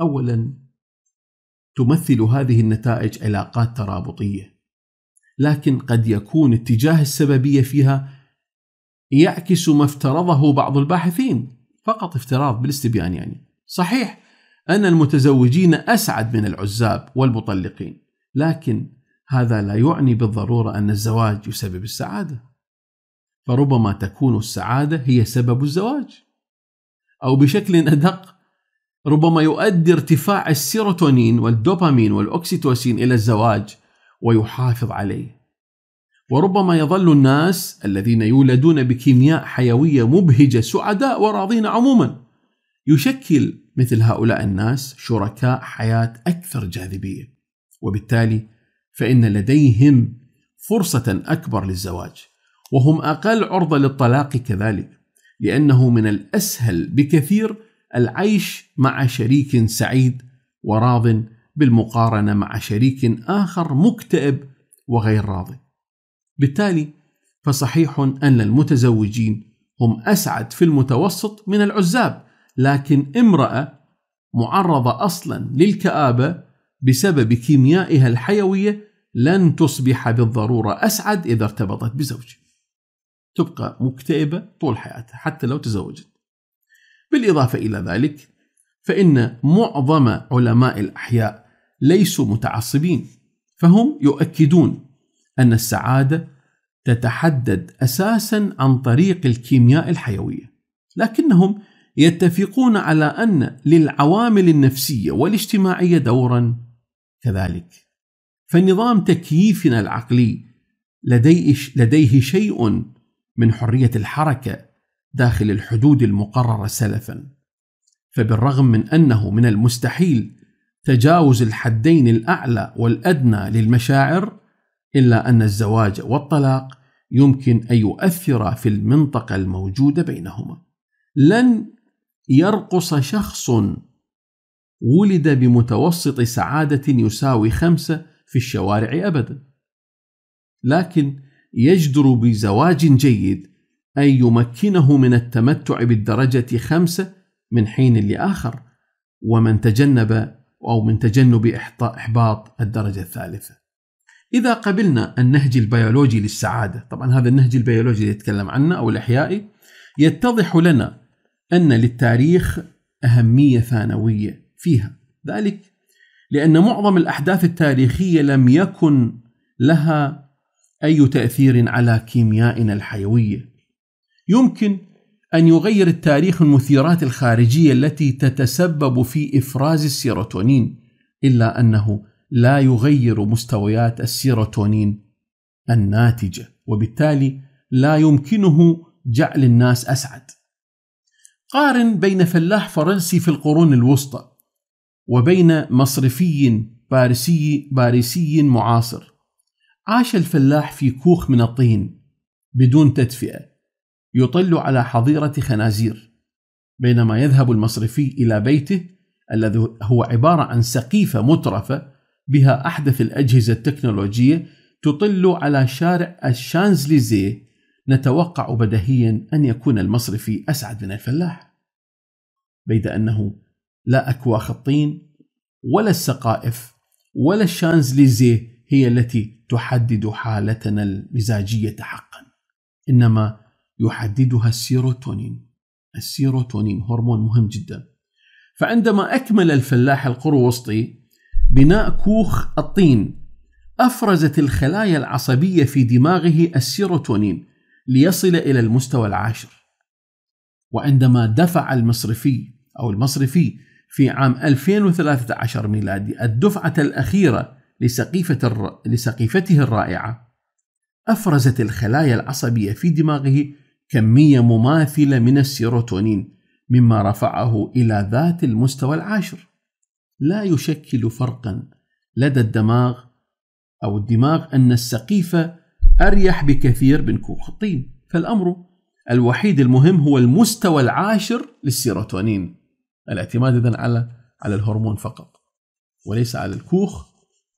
أولا تمثل هذه النتائج علاقات ترابطيه لكن قد يكون اتجاه السببية فيها يعكس ما افترضه بعض الباحثين فقط افتراض بالاستبيان يعني صحيح أن المتزوجين أسعد من العزاب والمطلقين لكن هذا لا يعني بالضرورة أن الزواج يسبب السعادة فربما تكون السعادة هي سبب الزواج أو بشكل أدق ربما يؤدي ارتفاع السيروتونين والدوبامين والأكسيتوسين إلى الزواج ويحافظ عليه وربما يظل الناس الذين يولدون بكيمياء حيويه مبهجه سعداء وراضين عموما يشكل مثل هؤلاء الناس شركاء حياه اكثر جاذبيه وبالتالي فان لديهم فرصه اكبر للزواج وهم اقل عرضه للطلاق كذلك لانه من الاسهل بكثير العيش مع شريك سعيد وراض بالمقارنة مع شريك آخر مكتئب وغير راضي. بالتالي فصحيح أن المتزوجين هم أسعد في المتوسط من العزاب، لكن امرأة معرضة أصلا للكآبة بسبب كيميائها الحيوية لن تصبح بالضرورة أسعد إذا ارتبطت بزوج. تبقى مكتئبة طول حياتها حتى لو تزوجت. بالإضافة إلى ذلك فإن معظم علماء الأحياء ليسوا متعصبين فهم يؤكدون أن السعادة تتحدد أساسا عن طريق الكيمياء الحيوية لكنهم يتفقون على أن للعوامل النفسية والاجتماعية دورا كذلك فنظام تكييفنا العقلي لديه شيء من حرية الحركة داخل الحدود المقررة سلفا فبالرغم من أنه من المستحيل تجاوز الحدين الأعلى والأدنى للمشاعر إلا أن الزواج والطلاق يمكن أن يؤثر في المنطقة الموجودة بينهما لن يرقص شخص ولد بمتوسط سعادة يساوي خمسة في الشوارع أبدا لكن يجدر بزواج جيد أن يمكنه من التمتع بالدرجة خمسة من حين لآخر ومن تجنب أو من تجنب إحباط الدرجة الثالثة إذا قبلنا النهج البيولوجي للسعادة طبعا هذا النهج البيولوجي اللي يتكلم عنه أو الإحيائي يتضح لنا أن للتاريخ أهمية ثانوية فيها ذلك لأن معظم الأحداث التاريخية لم يكن لها أي تأثير على كيميائنا الحيوية يمكن أن يغير التاريخ المثيرات الخارجية التي تتسبب في إفراز السيروتونين، إلا أنه لا يغير مستويات السيروتونين الناتجة، وبالتالي لا يمكنه جعل الناس أسعد. قارن بين فلاح فرنسي في القرون الوسطى، وبين مصرفي باريسي باريسي معاصر. عاش الفلاح في كوخ من الطين بدون تدفئة يطل على حظيرة خنازير بينما يذهب المصرفي إلى بيته الذي هو عبارة عن سقيفة مترفة بها أحدث الأجهزة التكنولوجية تطل على شارع الشانزليزيه نتوقع بدهيا أن يكون المصرفي أسعد من الفلاح بيد أنه لا أكواخ الطين ولا السقائف ولا الشانزليزيه هي التي تحدد حالتنا المزاجية حقا إنما يحددها السيروتونين السيروتونين هرمون مهم جدا فعندما أكمل الفلاح القرو وسطي بناء كوخ الطين أفرزت الخلايا العصبية في دماغه السيروتونين ليصل إلى المستوى العاشر وعندما دفع المصرفي أو المصرفي في عام 2013 ميلادي الدفعة الأخيرة لسقيفة الر... لسقيفته الرائعة أفرزت الخلايا العصبية في دماغه كمية مماثلة من السيروتونين مما رفعه إلى ذات المستوى العاشر لا يشكل فرقا لدى الدماغ أو الدماغ أن السقيفة أريح بكثير من كوخ الطين فالأمر الوحيد المهم هو المستوى العاشر للسيروتونين الاعتماد إذن على على الهرمون فقط وليس على الكوخ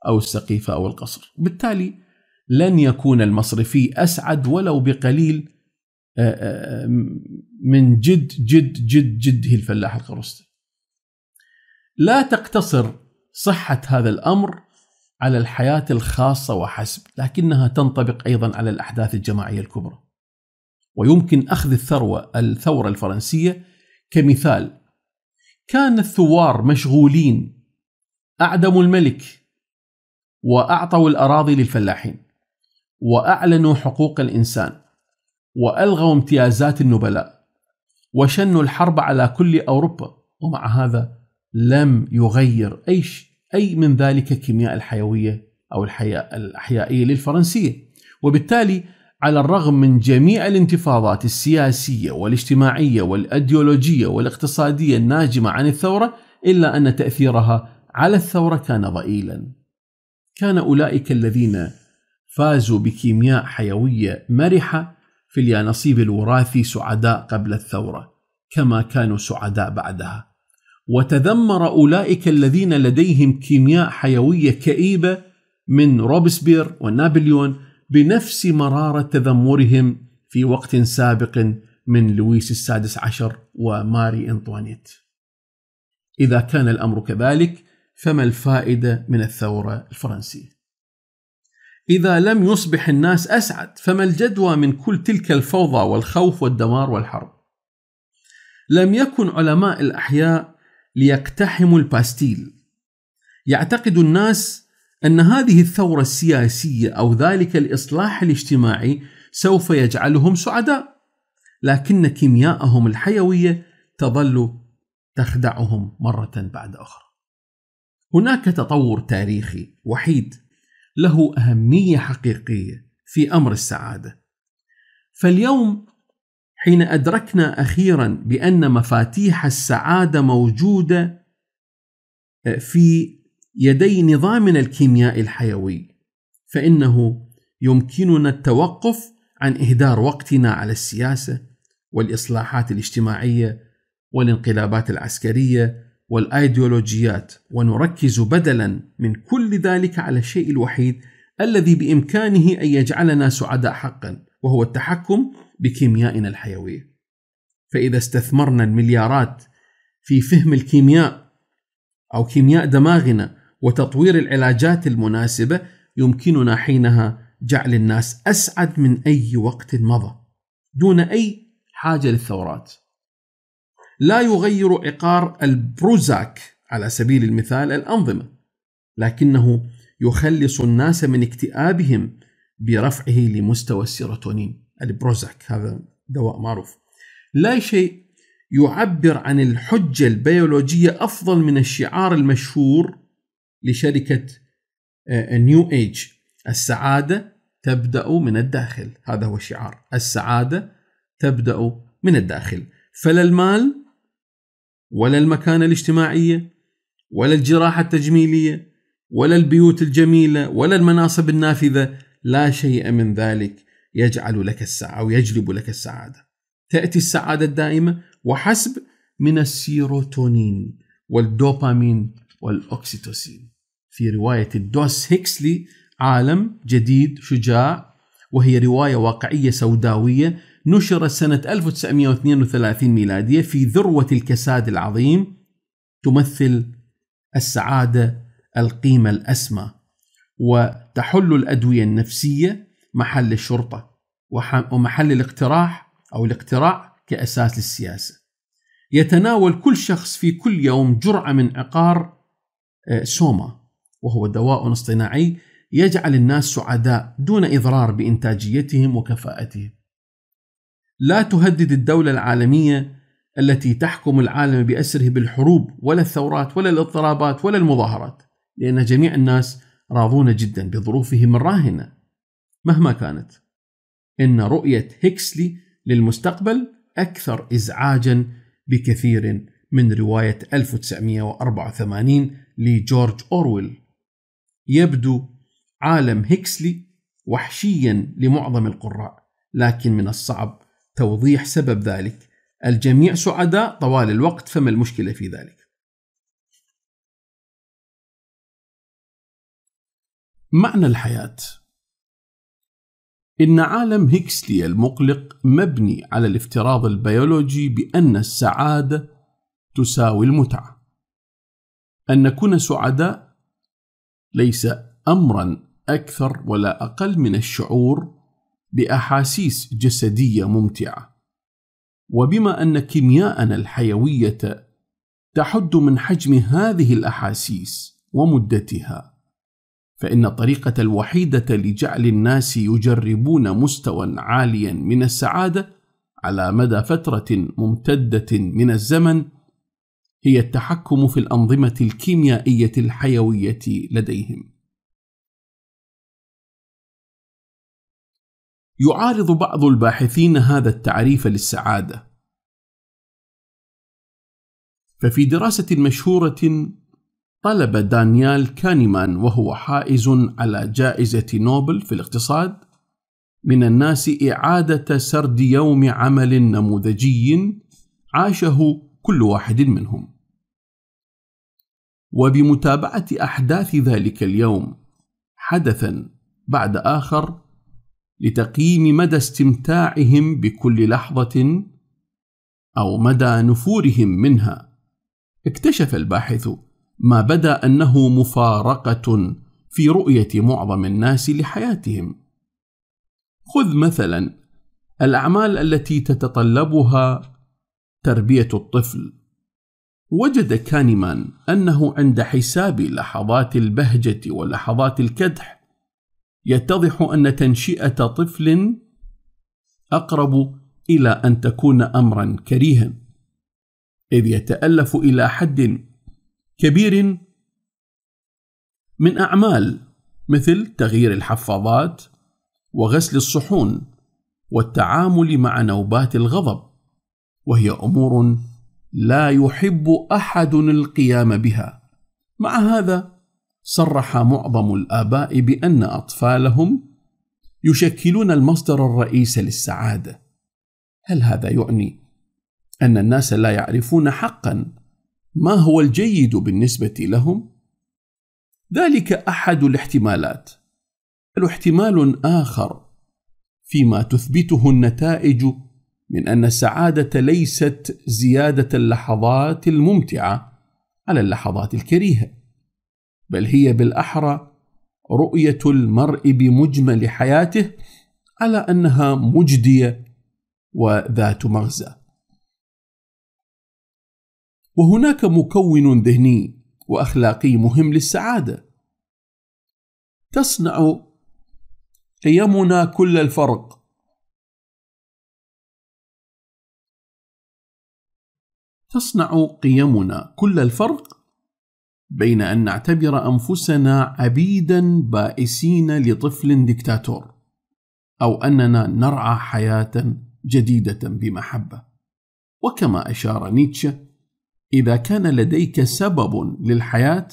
أو السقيفة أو القصر بالتالي لن يكون المصرفي أسعد ولو بقليل آه، آه، آه، من جد جد جد جد هي الفلاح القرصتي لا تقتصر صحة هذا الأمر على الحياة الخاصة وحسب لكنها تنطبق أيضا على الأحداث الجماعية الكبرى ويمكن أخذ الثروة الثورة الفرنسية كمثال كان الثوار مشغولين أعدموا الملك وأعطوا الأراضي للفلاحين وأعلنوا حقوق الإنسان وألغوا امتيازات النبلاء وشنوا الحرب على كل أوروبا ومع هذا لم يغير أيش أي من ذلك الكيمياء الحيوية أو الحياة الأحيائية للفرنسية وبالتالي على الرغم من جميع الانتفاضات السياسية والاجتماعية والأديولوجية والاقتصادية الناجمة عن الثورة إلا أن تأثيرها على الثورة كان ضئيلا كان أولئك الذين فازوا بكيمياء حيوية مرحة في اليانصيب الوراثي سعداء قبل الثورة كما كانوا سعداء بعدها وتذمر أولئك الذين لديهم كيمياء حيوية كئيبة من روبسبير ونابليون بنفس مرارة تذمرهم في وقت سابق من لويس السادس عشر وماري انطوانيت إذا كان الأمر كذلك فما الفائدة من الثورة الفرنسية؟ إذا لم يصبح الناس أسعد فما الجدوى من كل تلك الفوضى والخوف والدمار والحرب لم يكن علماء الأحياء ليقتحموا الباستيل يعتقد الناس أن هذه الثورة السياسية أو ذلك الإصلاح الاجتماعي سوف يجعلهم سعداء لكن كيمياءهم الحيوية تظل تخدعهم مرة بعد أخرى هناك تطور تاريخي وحيد له اهميه حقيقيه في امر السعاده فاليوم حين ادركنا اخيرا بان مفاتيح السعاده موجوده في يدي نظامنا الكيميائي الحيوي فانه يمكننا التوقف عن اهدار وقتنا على السياسه والاصلاحات الاجتماعيه والانقلابات العسكريه والايديولوجيات ونركز بدلا من كل ذلك على الشيء الوحيد الذي بامكانه ان يجعلنا سعداء حقا وهو التحكم بكيميائنا الحيويه. فاذا استثمرنا المليارات في فهم الكيمياء او كيمياء دماغنا وتطوير العلاجات المناسبه يمكننا حينها جعل الناس اسعد من اي وقت مضى دون اي حاجه للثورات. لا يغير عقار البروزاك على سبيل المثال الأنظمة لكنه يخلص الناس من اكتئابهم برفعه لمستوى السيروتونين البروزاك هذا دواء معروف لا شيء يعبر عن الحجة البيولوجية أفضل من الشعار المشهور لشركة نيو آه، ايج السعادة تبدأ من الداخل هذا هو الشعار السعادة تبدأ من الداخل فلا المال ولا المكانة الاجتماعية ولا الجراحة التجميلية ولا البيوت الجميلة ولا المناصب النافذة لا شيء من ذلك يجعل لك السعادة أو يجلب لك السعادة تأتي السعادة الدائمة وحسب من السيروتونين والدوبامين والأوكسيتوسين في رواية الدوس هيكسلي عالم جديد شجاع وهي رواية واقعية سوداوية نشر سنة 1932 ميلادية في ذروة الكساد العظيم تمثل السعادة القيمة الأسمى وتحل الأدوية النفسية محل الشرطة ومحل الاقتراح أو الاقتراع كأساس للسياسة يتناول كل شخص في كل يوم جرعة من عقار آه، سوما وهو دواء اصطناعي يجعل الناس سعداء دون إضرار بإنتاجيتهم وكفاءتهم لا تهدد الدولة العالمية التي تحكم العالم بأسره بالحروب ولا الثورات ولا الاضطرابات ولا المظاهرات لأن جميع الناس راضون جدا بظروفهم الراهنة مهما كانت إن رؤية هيكسلي للمستقبل أكثر إزعاجا بكثير من رواية 1984 لجورج أورويل يبدو عالم هيكسلي وحشيا لمعظم القراء لكن من الصعب توضيح سبب ذلك الجميع سعداء طوال الوقت فما المشكلة في ذلك معنى الحياة إن عالم هيكسلي المقلق مبني على الافتراض البيولوجي بأن السعادة تساوي المتعة أن نكون سعداء ليس أمرا أكثر ولا أقل من الشعور باحاسيس جسديه ممتعه وبما ان كيمياءنا الحيويه تحد من حجم هذه الاحاسيس ومدتها فان الطريقه الوحيده لجعل الناس يجربون مستوى عاليا من السعاده على مدى فتره ممتده من الزمن هي التحكم في الانظمه الكيميائيه الحيويه لديهم يعارض بعض الباحثين هذا التعريف للسعاده ففي دراسة مشهورة طلب دانيال كانيمان وهو حائز على جائزة نوبل في الاقتصاد من الناس إعادة سرد يوم عمل نموذجي عاشه كل واحد منهم. وبمتابعة أحداث ذلك اليوم حدثا بعد آخر لتقييم مدى استمتاعهم بكل لحظة أو مدى نفورهم منها. اكتشف الباحث ما بدا أنه مفارقة في رؤية معظم الناس لحياتهم. خذ مثلا الأعمال التي تتطلبها تربية الطفل. وجد كانيمان أنه عند حساب لحظات البهجة ولحظات الكدح يتضح أن تنشئة طفل أقرب إلى أن تكون أمرا كريها، إذ يتألف إلى حد كبير من أعمال مثل تغيير الحفاضات وغسل الصحون والتعامل مع نوبات الغضب، وهي أمور لا يحب أحد القيام بها. مع هذا صرح معظم الآباء بأن أطفالهم يشكلون المصدر الرئيس للسعادة. هل هذا يعني أن الناس لا يعرفون حقا ما هو الجيد بالنسبة لهم؟ ذلك أحد الاحتمالات. احتمال آخر فيما تثبته النتائج من أن السعادة ليست زيادة اللحظات الممتعة على اللحظات الكريهة. بل هي بالاحرى رؤيه المرء بمجمل حياته على انها مجديه وذات مغزى وهناك مكون ذهني واخلاقي مهم للسعاده تصنع قيمنا كل الفرق تصنع قيمنا كل الفرق بين أن نعتبر أنفسنا عبيدا بائسين لطفل دكتاتور أو أننا نرعى حياة جديدة بمحبة وكما أشار نيتشه إذا كان لديك سبب للحياة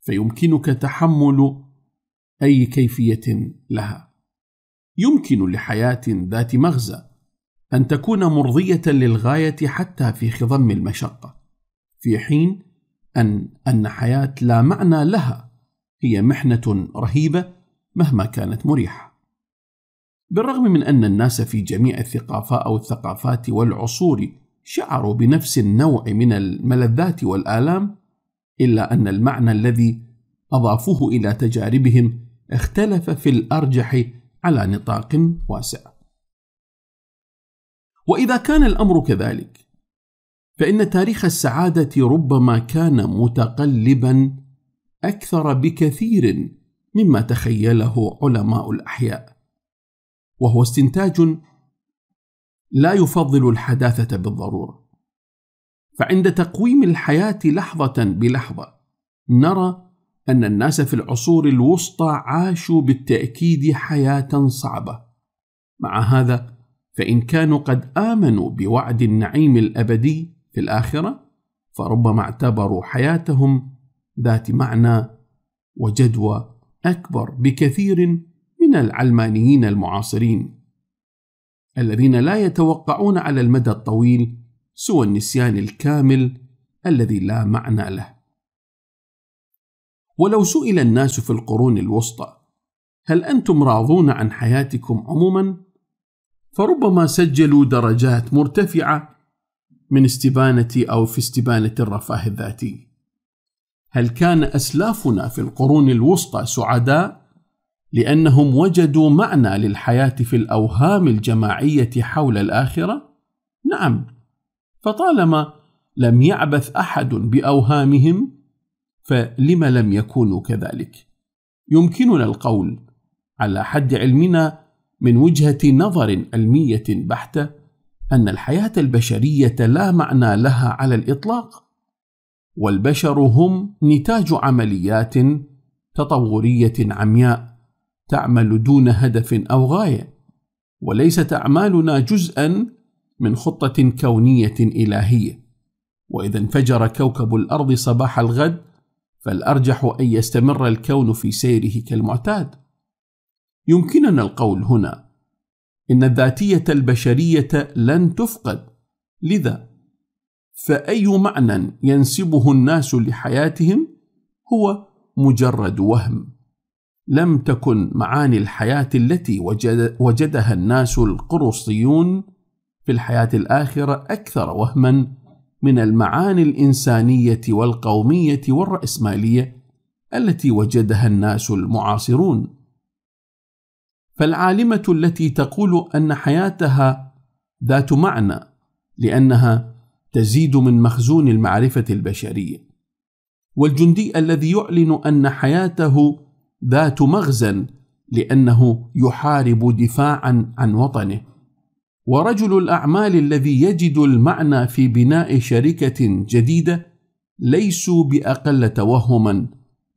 فيمكنك تحمل أي كيفية لها يمكن لحياة ذات مغزى أن تكون مرضية للغاية حتى في خضم المشقة في حين أن أن حياة لا معنى لها هي محنة رهيبة مهما كانت مريحة. بالرغم من أن الناس في جميع الثقافات أو الثقافات والعصور شعروا بنفس النوع من الملذات والآلام، إلا أن المعنى الذي أضافوه إلى تجاربهم اختلف في الأرجح على نطاق واسع. وإذا كان الأمر كذلك، فان تاريخ السعاده ربما كان متقلبا اكثر بكثير مما تخيله علماء الاحياء وهو استنتاج لا يفضل الحداثه بالضروره فعند تقويم الحياه لحظه بلحظه نرى ان الناس في العصور الوسطى عاشوا بالتاكيد حياه صعبه مع هذا فان كانوا قد امنوا بوعد النعيم الابدي في الآخرة فربما اعتبروا حياتهم ذات معنى وجدوى أكبر بكثير من العلمانيين المعاصرين الذين لا يتوقعون على المدى الطويل سوى النسيان الكامل الذي لا معنى له ولو سئل الناس في القرون الوسطى هل انتم راضون عن حياتكم عموما فربما سجلوا درجات مرتفعه من استبانة أو في استبانة الرفاه الذاتي هل كان أسلافنا في القرون الوسطى سعداء لأنهم وجدوا معنى للحياة في الأوهام الجماعية حول الآخرة؟ نعم فطالما لم يعبث أحد بأوهامهم فلم لم يكونوا كذلك؟ يمكننا القول على حد علمنا من وجهة نظر علمية بحتة أن الحياة البشرية لا معنى لها على الإطلاق، والبشر هم نتاج عمليات تطورية عمياء تعمل دون هدف أو غاية، وليست أعمالنا جزءًا من خطة كونية إلهية، وإذا انفجر كوكب الأرض صباح الغد، فالأرجح أن يستمر الكون في سيره كالمعتاد. يمكننا القول هنا إن الذاتية البشرية لن تفقد لذا فأي معنى ينسبه الناس لحياتهم هو مجرد وهم لم تكن معاني الحياة التي وجد وجدها الناس القرصيون في الحياة الآخرة أكثر وهما من المعاني الإنسانية والقومية والرأسمالية التي وجدها الناس المعاصرون فالعالمة التي تقول أن حياتها ذات معنى لأنها تزيد من مخزون المعرفة البشرية والجندي الذي يعلن أن حياته ذات مغزى لأنه يحارب دفاعا عن وطنه ورجل الأعمال الذي يجد المعنى في بناء شركة جديدة ليسوا بأقل توهما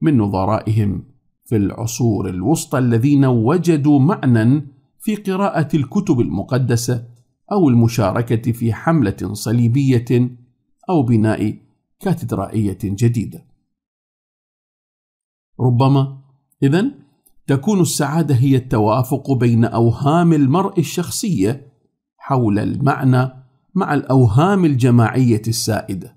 من نظرائهم في العصور الوسطى الذين وجدوا معنى في قراءة الكتب المقدسة أو المشاركة في حملة صليبية أو بناء كاتدرائية جديدة. ربما إذا تكون السعادة هي التوافق بين أوهام المرء الشخصية حول المعنى مع الأوهام الجماعية السائدة.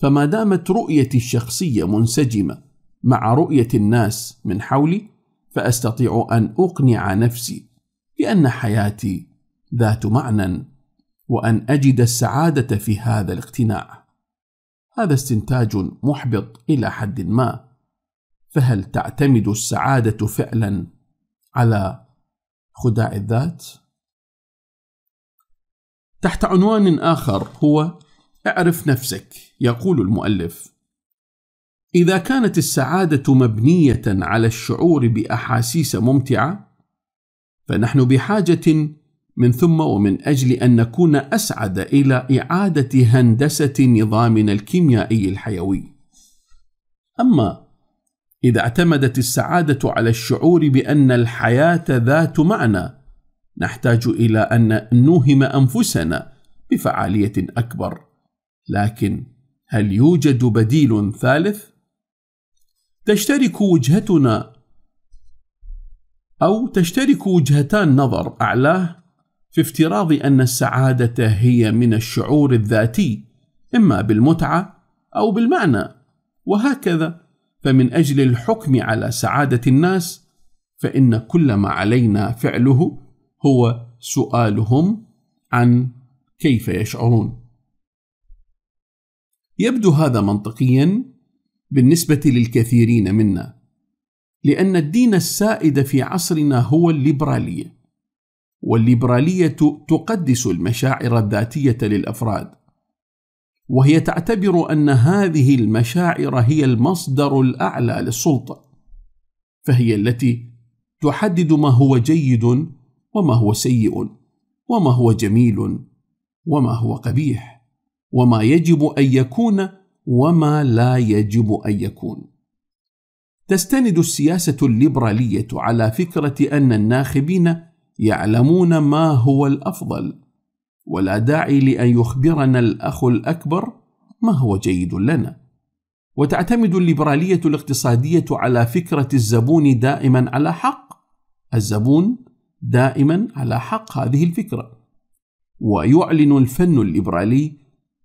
فما دامت رؤيتي الشخصية منسجمة مع رؤية الناس من حولي فأستطيع أن أقنع نفسي بأن حياتي ذات معنى وأن أجد السعادة في هذا الاقتناع. هذا استنتاج محبط إلى حد ما، فهل تعتمد السعادة فعلا على خداع الذات؟ تحت عنوان آخر هو اعرف نفسك يقول المؤلف إذا كانت السعادة مبنية على الشعور بأحاسيس ممتعة، فنحن بحاجة من ثم ومن أجل أن نكون أسعد إلى إعادة هندسة نظامنا الكيميائي الحيوي. أما إذا اعتمدت السعادة على الشعور بأن الحياة ذات معنى، نحتاج إلى أن نوهم أنفسنا بفعالية أكبر. لكن هل يوجد بديل ثالث؟ تشترك وجهتنا أو تشترك وجهتان نظر أعلاه في افتراض أن السعادة هي من الشعور الذاتي إما بالمتعة أو بالمعنى وهكذا فمن أجل الحكم على سعادة الناس فإن كل ما علينا فعله هو سؤالهم عن كيف يشعرون يبدو هذا منطقيا بالنسبه للكثيرين منا لان الدين السائد في عصرنا هو الليبراليه والليبراليه تقدس المشاعر الذاتيه للافراد وهي تعتبر ان هذه المشاعر هي المصدر الاعلى للسلطه فهي التي تحدد ما هو جيد وما هو سيء وما هو جميل وما هو قبيح وما يجب ان يكون وما لا يجب ان يكون تستند السياسه الليبراليه على فكره ان الناخبين يعلمون ما هو الافضل ولا داعي لان يخبرنا الاخ الاكبر ما هو جيد لنا وتعتمد الليبراليه الاقتصاديه على فكره الزبون دائما على حق الزبون دائما على حق هذه الفكره ويعلن الفن الليبرالي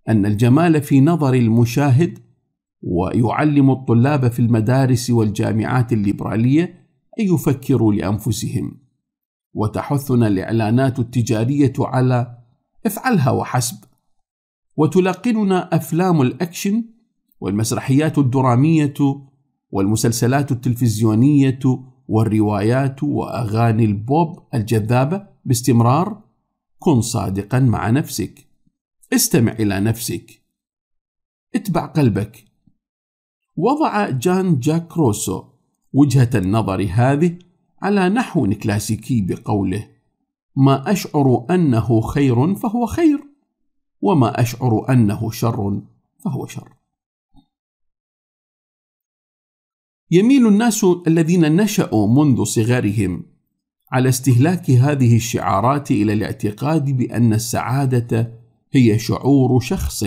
أن الجمال في نظر المشاهد ويعلم الطلاب في المدارس والجامعات الليبرالية أن يفكروا لأنفسهم وتحثنا الإعلانات التجارية على افعلها وحسب وتلقننا أفلام الأكشن والمسرحيات الدرامية والمسلسلات التلفزيونية والروايات وأغاني البوب الجذابة باستمرار كن صادقا مع نفسك استمع إلى نفسك اتبع قلبك وضع جان جاك روسو وجهة النظر هذه على نحو كلاسيكي بقوله ما أشعر أنه خير فهو خير وما أشعر أنه شر فهو شر يميل الناس الذين نشأوا منذ صغرهم على استهلاك هذه الشعارات إلى الاعتقاد بأن السعادة هي شعور شخص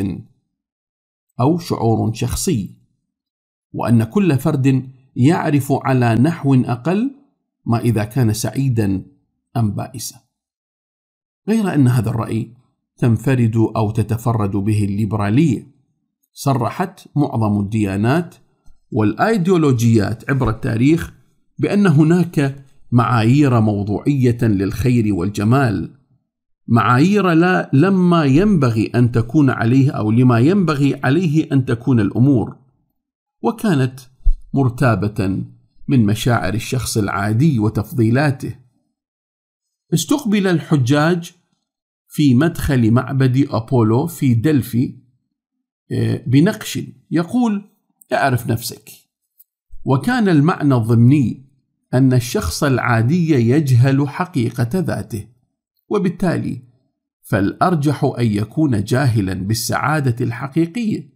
أو شعور شخصي، وأن كل فرد يعرف على نحو أقل ما إذا كان سعيدا أم بائسا. غير أن هذا الرأي تنفرد أو تتفرد به الليبرالية، صرحت معظم الديانات والايديولوجيات عبر التاريخ بان هناك معايير موضوعيه للخير والجمال معايير لا لما ينبغي أن تكون عليه أو لما ينبغي عليه أن تكون الأمور وكانت مرتابة من مشاعر الشخص العادي وتفضيلاته استقبل الحجاج في مدخل معبد أبولو في دلفي آه، بنقش يقول اعرف نفسك وكان المعنى الضمني أن الشخص العادي يجهل حقيقة ذاته وبالتالي فالارجح ان يكون جاهلا بالسعاده الحقيقيه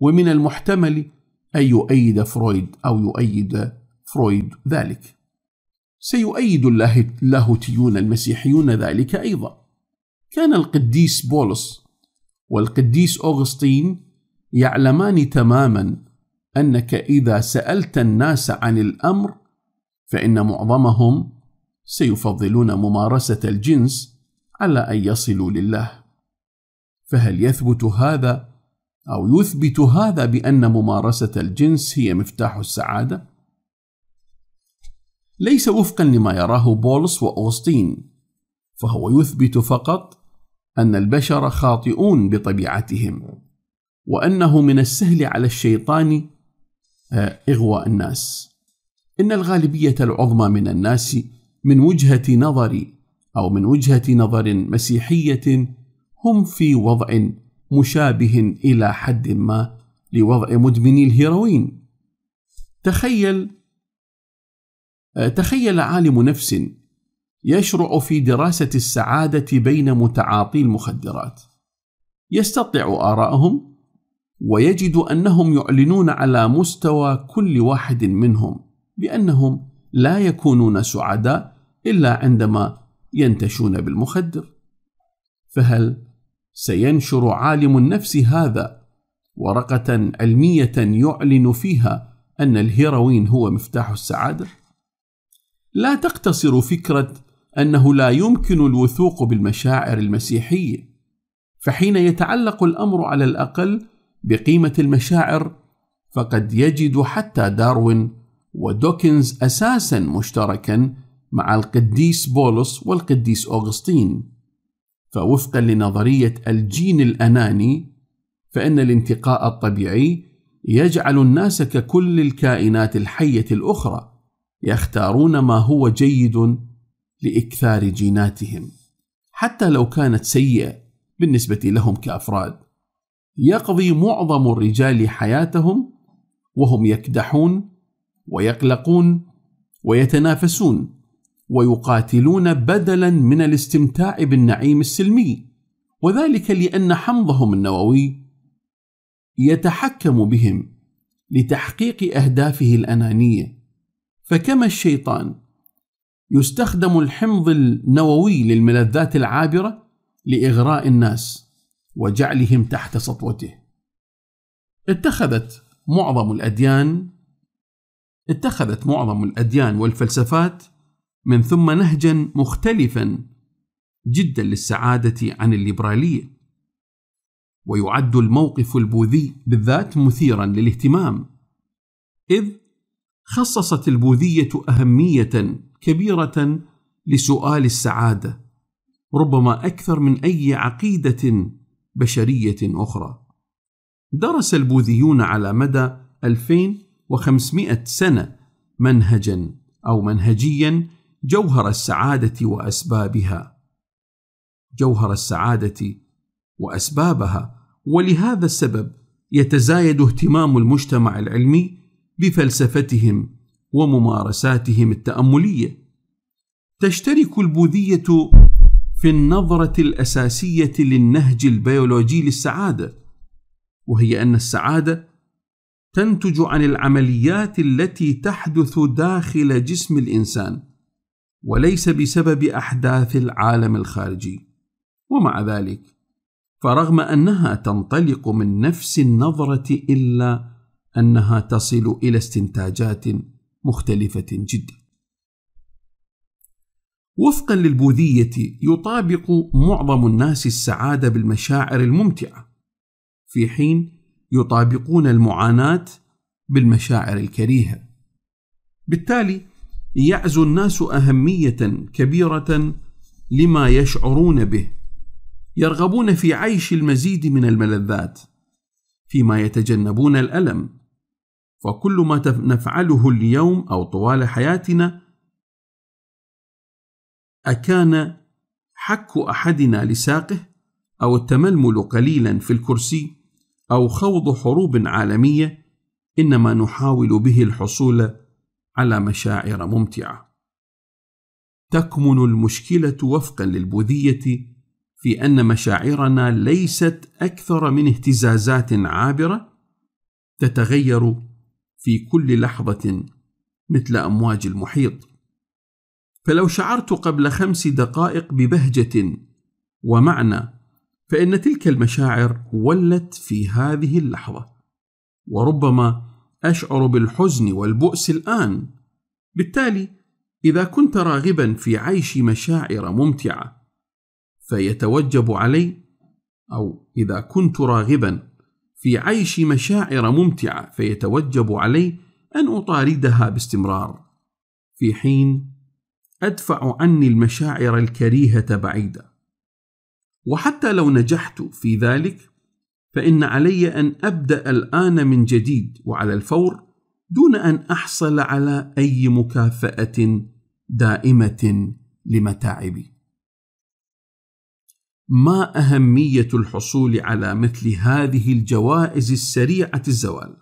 ومن المحتمل ان يؤيد فرويد او يؤيد فرويد ذلك سيؤيد اللاهوتيون المسيحيون ذلك ايضا كان القديس بولس والقديس اوغسطين يعلمان تماما انك اذا سالت الناس عن الامر فان معظمهم سيفضلون ممارسة الجنس على أن يصلوا لله فهل يثبت هذا أو يثبت هذا بأن ممارسة الجنس هي مفتاح السعادة؟ ليس وفقا لما يراه بولس وأوستين فهو يثبت فقط أن البشر خاطئون بطبيعتهم وأنه من السهل على الشيطان آه، إغواء الناس إن الغالبية العظمى من الناس من وجهة نظري أو من وجهة نظر مسيحية هم في وضع مشابه إلى حد ما لوضع مدمني الهيروين. تخيل تخيل عالم نفس يشرع في دراسة السعادة بين متعاطي المخدرات. يستطلع آراءهم ويجد أنهم يعلنون على مستوى كل واحد منهم بأنهم لا يكونون سعداء إلا عندما ينتشون بالمخدر فهل سينشر عالم النفس هذا ورقة علمية يعلن فيها أن الهيروين هو مفتاح السعادة؟ لا تقتصر فكرة أنه لا يمكن الوثوق بالمشاعر المسيحية، فحين يتعلق الأمر على الأقل بقيمة المشاعر، فقد يجد حتى داروين ودوكنز أساسا مشتركا مع القديس بولس والقديس أوغسطين فوفقا لنظرية الجين الأناني فإن الانتقاء الطبيعي يجعل الناس ككل الكائنات الحية الأخرى يختارون ما هو جيد لإكثار جيناتهم حتى لو كانت سيئة بالنسبة لهم كأفراد يقضي معظم الرجال حياتهم وهم يكدحون ويقلقون ويتنافسون ويقاتلون بدلا من الاستمتاع بالنعيم السلمي وذلك لأن حمضهم النووي يتحكم بهم لتحقيق أهدافه الأنانية فكما الشيطان يستخدم الحمض النووي للملذات العابرة لإغراء الناس وجعلهم تحت سطوته اتخذت معظم الأديان اتخذت معظم الأديان والفلسفات من ثم نهجا مختلفا جدا للسعاده عن الليبراليه ويعد الموقف البوذي بالذات مثيرا للاهتمام اذ خصصت البوذيه اهميه كبيره لسؤال السعاده ربما اكثر من اي عقيده بشريه اخرى درس البوذيون على مدى 2500 سنه منهجا او منهجيا جوهر السعاده واسبابها جوهر السعاده واسبابها ولهذا السبب يتزايد اهتمام المجتمع العلمي بفلسفتهم وممارساتهم التامليه تشترك البوذيه في النظره الاساسيه للنهج البيولوجي للسعاده وهي ان السعاده تنتج عن العمليات التي تحدث داخل جسم الانسان وليس بسبب احداث العالم الخارجي ومع ذلك فرغم انها تنطلق من نفس النظره الا انها تصل الى استنتاجات مختلفه جدا وفقا للبوذيه يطابق معظم الناس السعاده بالمشاعر الممتعه في حين يطابقون المعاناه بالمشاعر الكريهه بالتالي يعزو الناس اهميه كبيره لما يشعرون به يرغبون في عيش المزيد من الملذات فيما يتجنبون الالم فكل ما نفعله اليوم او طوال حياتنا اكان حك احدنا لساقه او التململ قليلا في الكرسي او خوض حروب عالميه انما نحاول به الحصول على مشاعر ممتعه تكمن المشكله وفقا للبوذيه في ان مشاعرنا ليست اكثر من اهتزازات عابره تتغير في كل لحظه مثل امواج المحيط فلو شعرت قبل خمس دقائق ببهجه ومعنى فان تلك المشاعر ولت في هذه اللحظه وربما أشعر بالحزن والبؤس الآن. بالتالي، إذا كنت راغبًا في عيش مشاعر ممتعة، فيتوجب علي، أو إذا كنت راغبًا في عيش مشاعر ممتعة، فيتوجب علي أن أطاردها باستمرار، في حين أدفع عني المشاعر الكريهة بعيدًا. وحتى لو نجحت في ذلك فإن علي أن أبدأ الآن من جديد وعلى الفور دون أن أحصل على أي مكافأة دائمة لمتاعبي. ما أهمية الحصول على مثل هذه الجوائز السريعة الزوال؟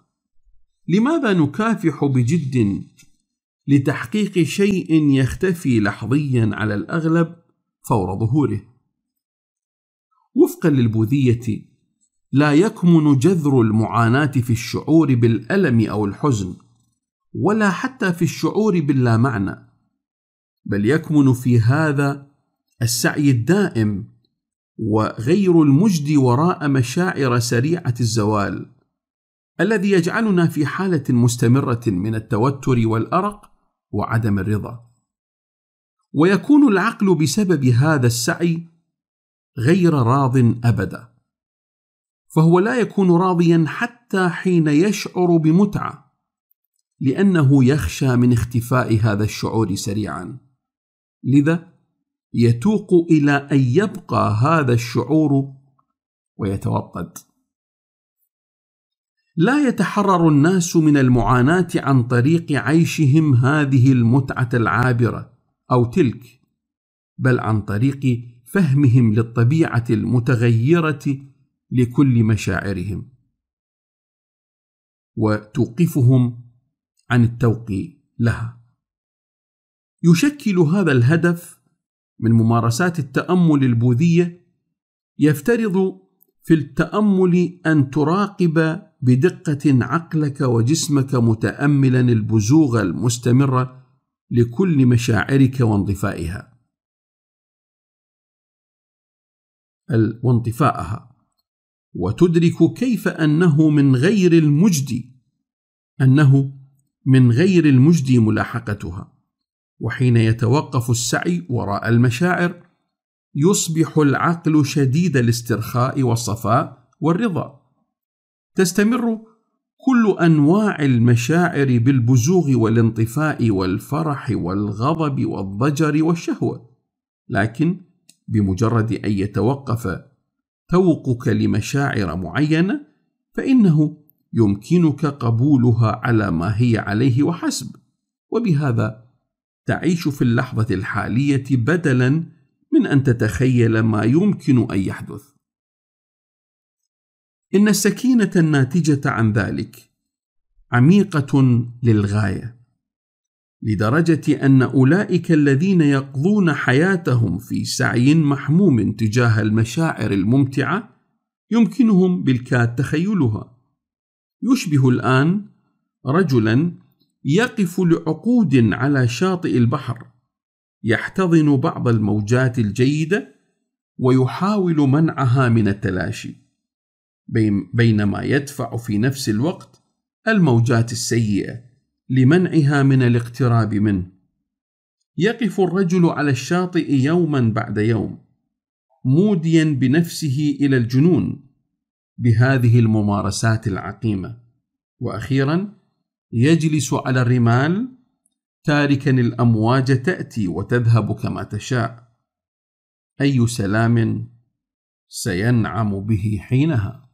لماذا نكافح بجد لتحقيق شيء يختفي لحظيا على الأغلب فور ظهوره؟ وفقا للبوذية لا يكمن جذر المعاناة في الشعور بالألم أو الحزن، ولا حتى في الشعور باللامعنى، بل يكمن في هذا السعي الدائم وغير المجدي وراء مشاعر سريعة الزوال، الذي يجعلنا في حالة مستمرة من التوتر والأرق وعدم الرضا. ويكون العقل بسبب هذا السعي غير راض أبداً. فهو لا يكون راضيا حتى حين يشعر بمتعه لانه يخشى من اختفاء هذا الشعور سريعا لذا يتوق الى ان يبقى هذا الشعور ويتوقد لا يتحرر الناس من المعاناه عن طريق عيشهم هذه المتعه العابره او تلك بل عن طريق فهمهم للطبيعه المتغيره لكل مشاعرهم وتوقفهم عن التوق لها يشكل هذا الهدف من ممارسات التامل البوذيه يفترض في التامل ان تراقب بدقه عقلك وجسمك متاملا البزوغ المستمر لكل مشاعرك وانطفائها وانطفائها وتدرك كيف انه من غير المجد انه من غير المجد ملاحقتها وحين يتوقف السعي وراء المشاعر يصبح العقل شديد الاسترخاء والصفاء والرضا تستمر كل انواع المشاعر بالبزوغ والانطفاء والفرح والغضب والضجر والشهوه لكن بمجرد ان يتوقف ذوقك لمشاعر معينه فانه يمكنك قبولها على ما هي عليه وحسب وبهذا تعيش في اللحظه الحاليه بدلا من ان تتخيل ما يمكن ان يحدث ان السكينه الناتجه عن ذلك عميقه للغايه لدرجة أن أولئك الذين يقضون حياتهم في سعي محموم تجاه المشاعر الممتعة يمكنهم بالكاد تخيلها. يشبه الآن رجلا يقف لعقود على شاطئ البحر يحتضن بعض الموجات الجيدة ويحاول منعها من التلاشي بينما يدفع في نفس الوقت الموجات السيئة لمنعها من الاقتراب منه يقف الرجل على الشاطئ يوما بعد يوم موديا بنفسه الى الجنون بهذه الممارسات العقيمه واخيرا يجلس على الرمال تاركا الامواج تاتي وتذهب كما تشاء اي سلام سينعم به حينها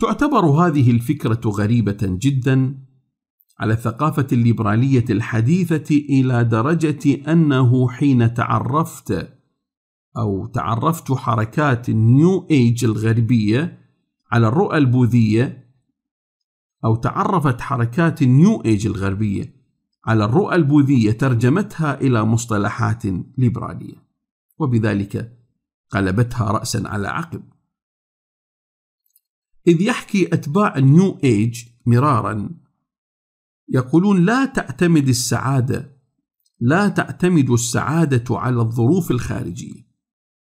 تعتبر هذه الفكره غريبه جدا على الثقافة الليبرالية الحديثة إلى درجة أنه حين تعرفت أو تعرفت حركات النيو إيج الغربية على الرؤى البوذية أو تعرفت حركات النيو إيج الغربية على الرؤى البوذية ترجمتها إلى مصطلحات ليبرالية وبذلك قلبتها رأسا على عقب إذ يحكي أتباع النيو إيج مرارا يقولون لا تعتمد السعادة لا تعتمد السعادة على الظروف الخارجية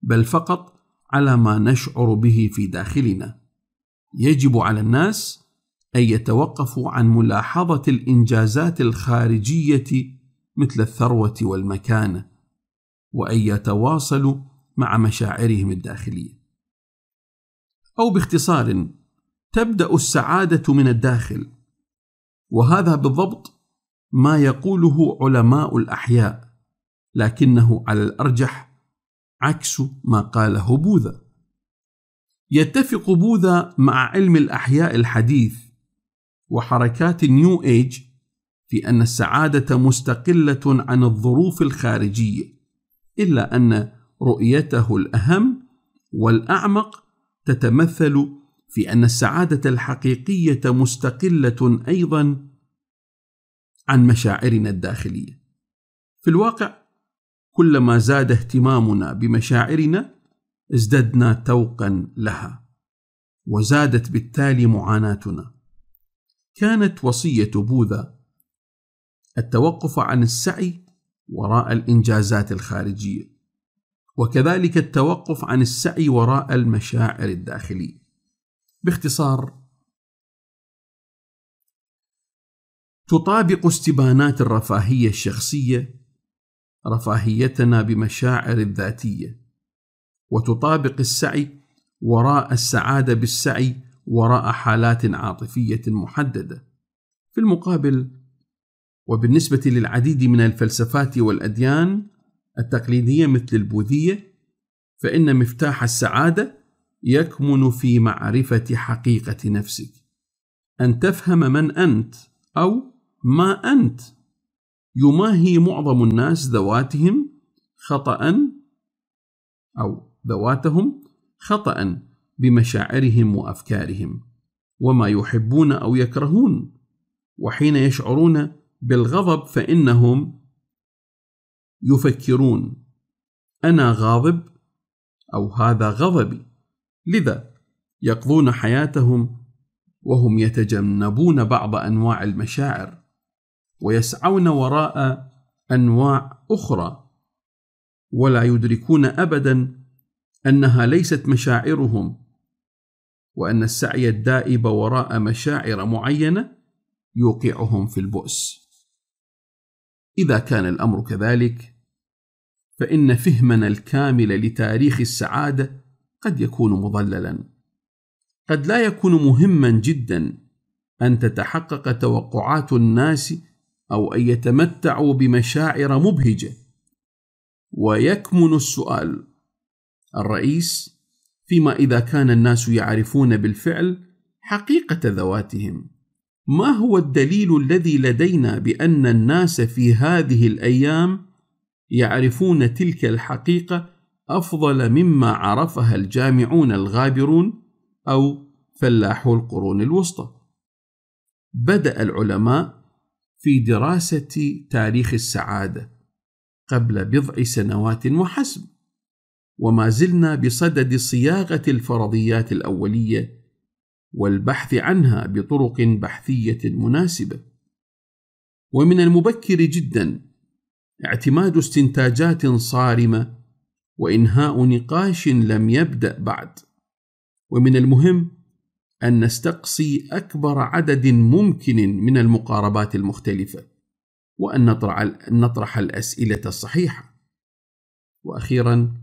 بل فقط على ما نشعر به في داخلنا يجب على الناس أن يتوقفوا عن ملاحظة الإنجازات الخارجية مثل الثروة والمكانة وأن يتواصلوا مع مشاعرهم الداخلية أو باختصار تبدأ السعادة من الداخل وهذا بالضبط ما يقوله علماء الأحياء لكنه على الأرجح عكس ما قاله بوذا يتفق بوذا مع علم الأحياء الحديث وحركات النيو إيج في أن السعادة مستقلة عن الظروف الخارجية إلا أن رؤيته الأهم والأعمق تتمثل في ان السعاده الحقيقيه مستقله ايضا عن مشاعرنا الداخليه في الواقع كلما زاد اهتمامنا بمشاعرنا ازددنا توقا لها وزادت بالتالي معاناتنا كانت وصيه بوذا التوقف عن السعي وراء الانجازات الخارجيه وكذلك التوقف عن السعي وراء المشاعر الداخليه باختصار تطابق استبانات الرفاهية الشخصية رفاهيتنا بمشاعر الذاتية وتطابق السعي وراء السعادة بالسعي وراء حالات عاطفية محددة في المقابل وبالنسبة للعديد من الفلسفات والأديان التقليدية مثل البوذية فإن مفتاح السعادة يكمن في معرفة حقيقة نفسك، أن تفهم من أنت أو ما أنت، يماهي معظم الناس ذواتهم خطأ أو ذواتهم خطأ بمشاعرهم وأفكارهم، وما يحبون أو يكرهون، وحين يشعرون بالغضب فإنهم يفكرون: أنا غاضب أو هذا غضبي. لذا يقضون حياتهم وهم يتجنبون بعض انواع المشاعر ويسعون وراء انواع اخرى ولا يدركون ابدا انها ليست مشاعرهم وان السعي الدائب وراء مشاعر معينه يوقعهم في البؤس اذا كان الامر كذلك فان فهمنا الكامل لتاريخ السعاده قد يكون مضللا قد لا يكون مهما جدا ان تتحقق توقعات الناس او ان يتمتعوا بمشاعر مبهجه ويكمن السؤال الرئيس فيما اذا كان الناس يعرفون بالفعل حقيقه ذواتهم ما هو الدليل الذي لدينا بان الناس في هذه الايام يعرفون تلك الحقيقه أفضل مما عرفها الجامعون الغابرون أو فلاحو القرون الوسطى. بدأ العلماء في دراسة تاريخ السعادة قبل بضع سنوات وحسب، وما زلنا بصدد صياغة الفرضيات الأولية والبحث عنها بطرق بحثية مناسبة. ومن المبكر جدا اعتماد استنتاجات صارمة وانهاء نقاش لم يبدا بعد ومن المهم ان نستقصي اكبر عدد ممكن من المقاربات المختلفه وان نطرح الاسئله الصحيحه واخيرا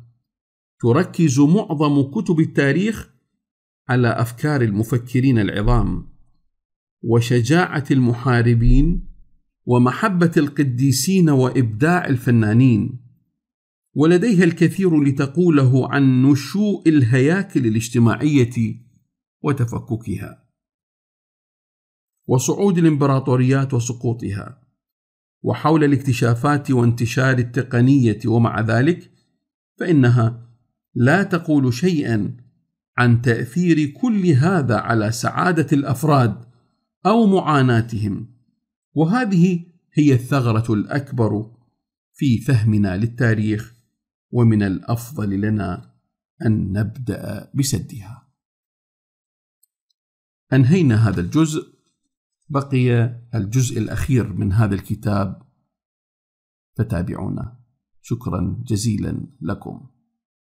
تركز معظم كتب التاريخ على افكار المفكرين العظام وشجاعه المحاربين ومحبه القديسين وابداع الفنانين ولديها الكثير لتقوله عن نشوء الهياكل الاجتماعيه وتفككها وصعود الامبراطوريات وسقوطها وحول الاكتشافات وانتشار التقنيه ومع ذلك فانها لا تقول شيئا عن تاثير كل هذا على سعاده الافراد او معاناتهم وهذه هي الثغره الاكبر في فهمنا للتاريخ ومن الافضل لنا ان نبدا بسدها انهينا هذا الجزء بقي الجزء الاخير من هذا الكتاب فتابعونا شكرا جزيلا لكم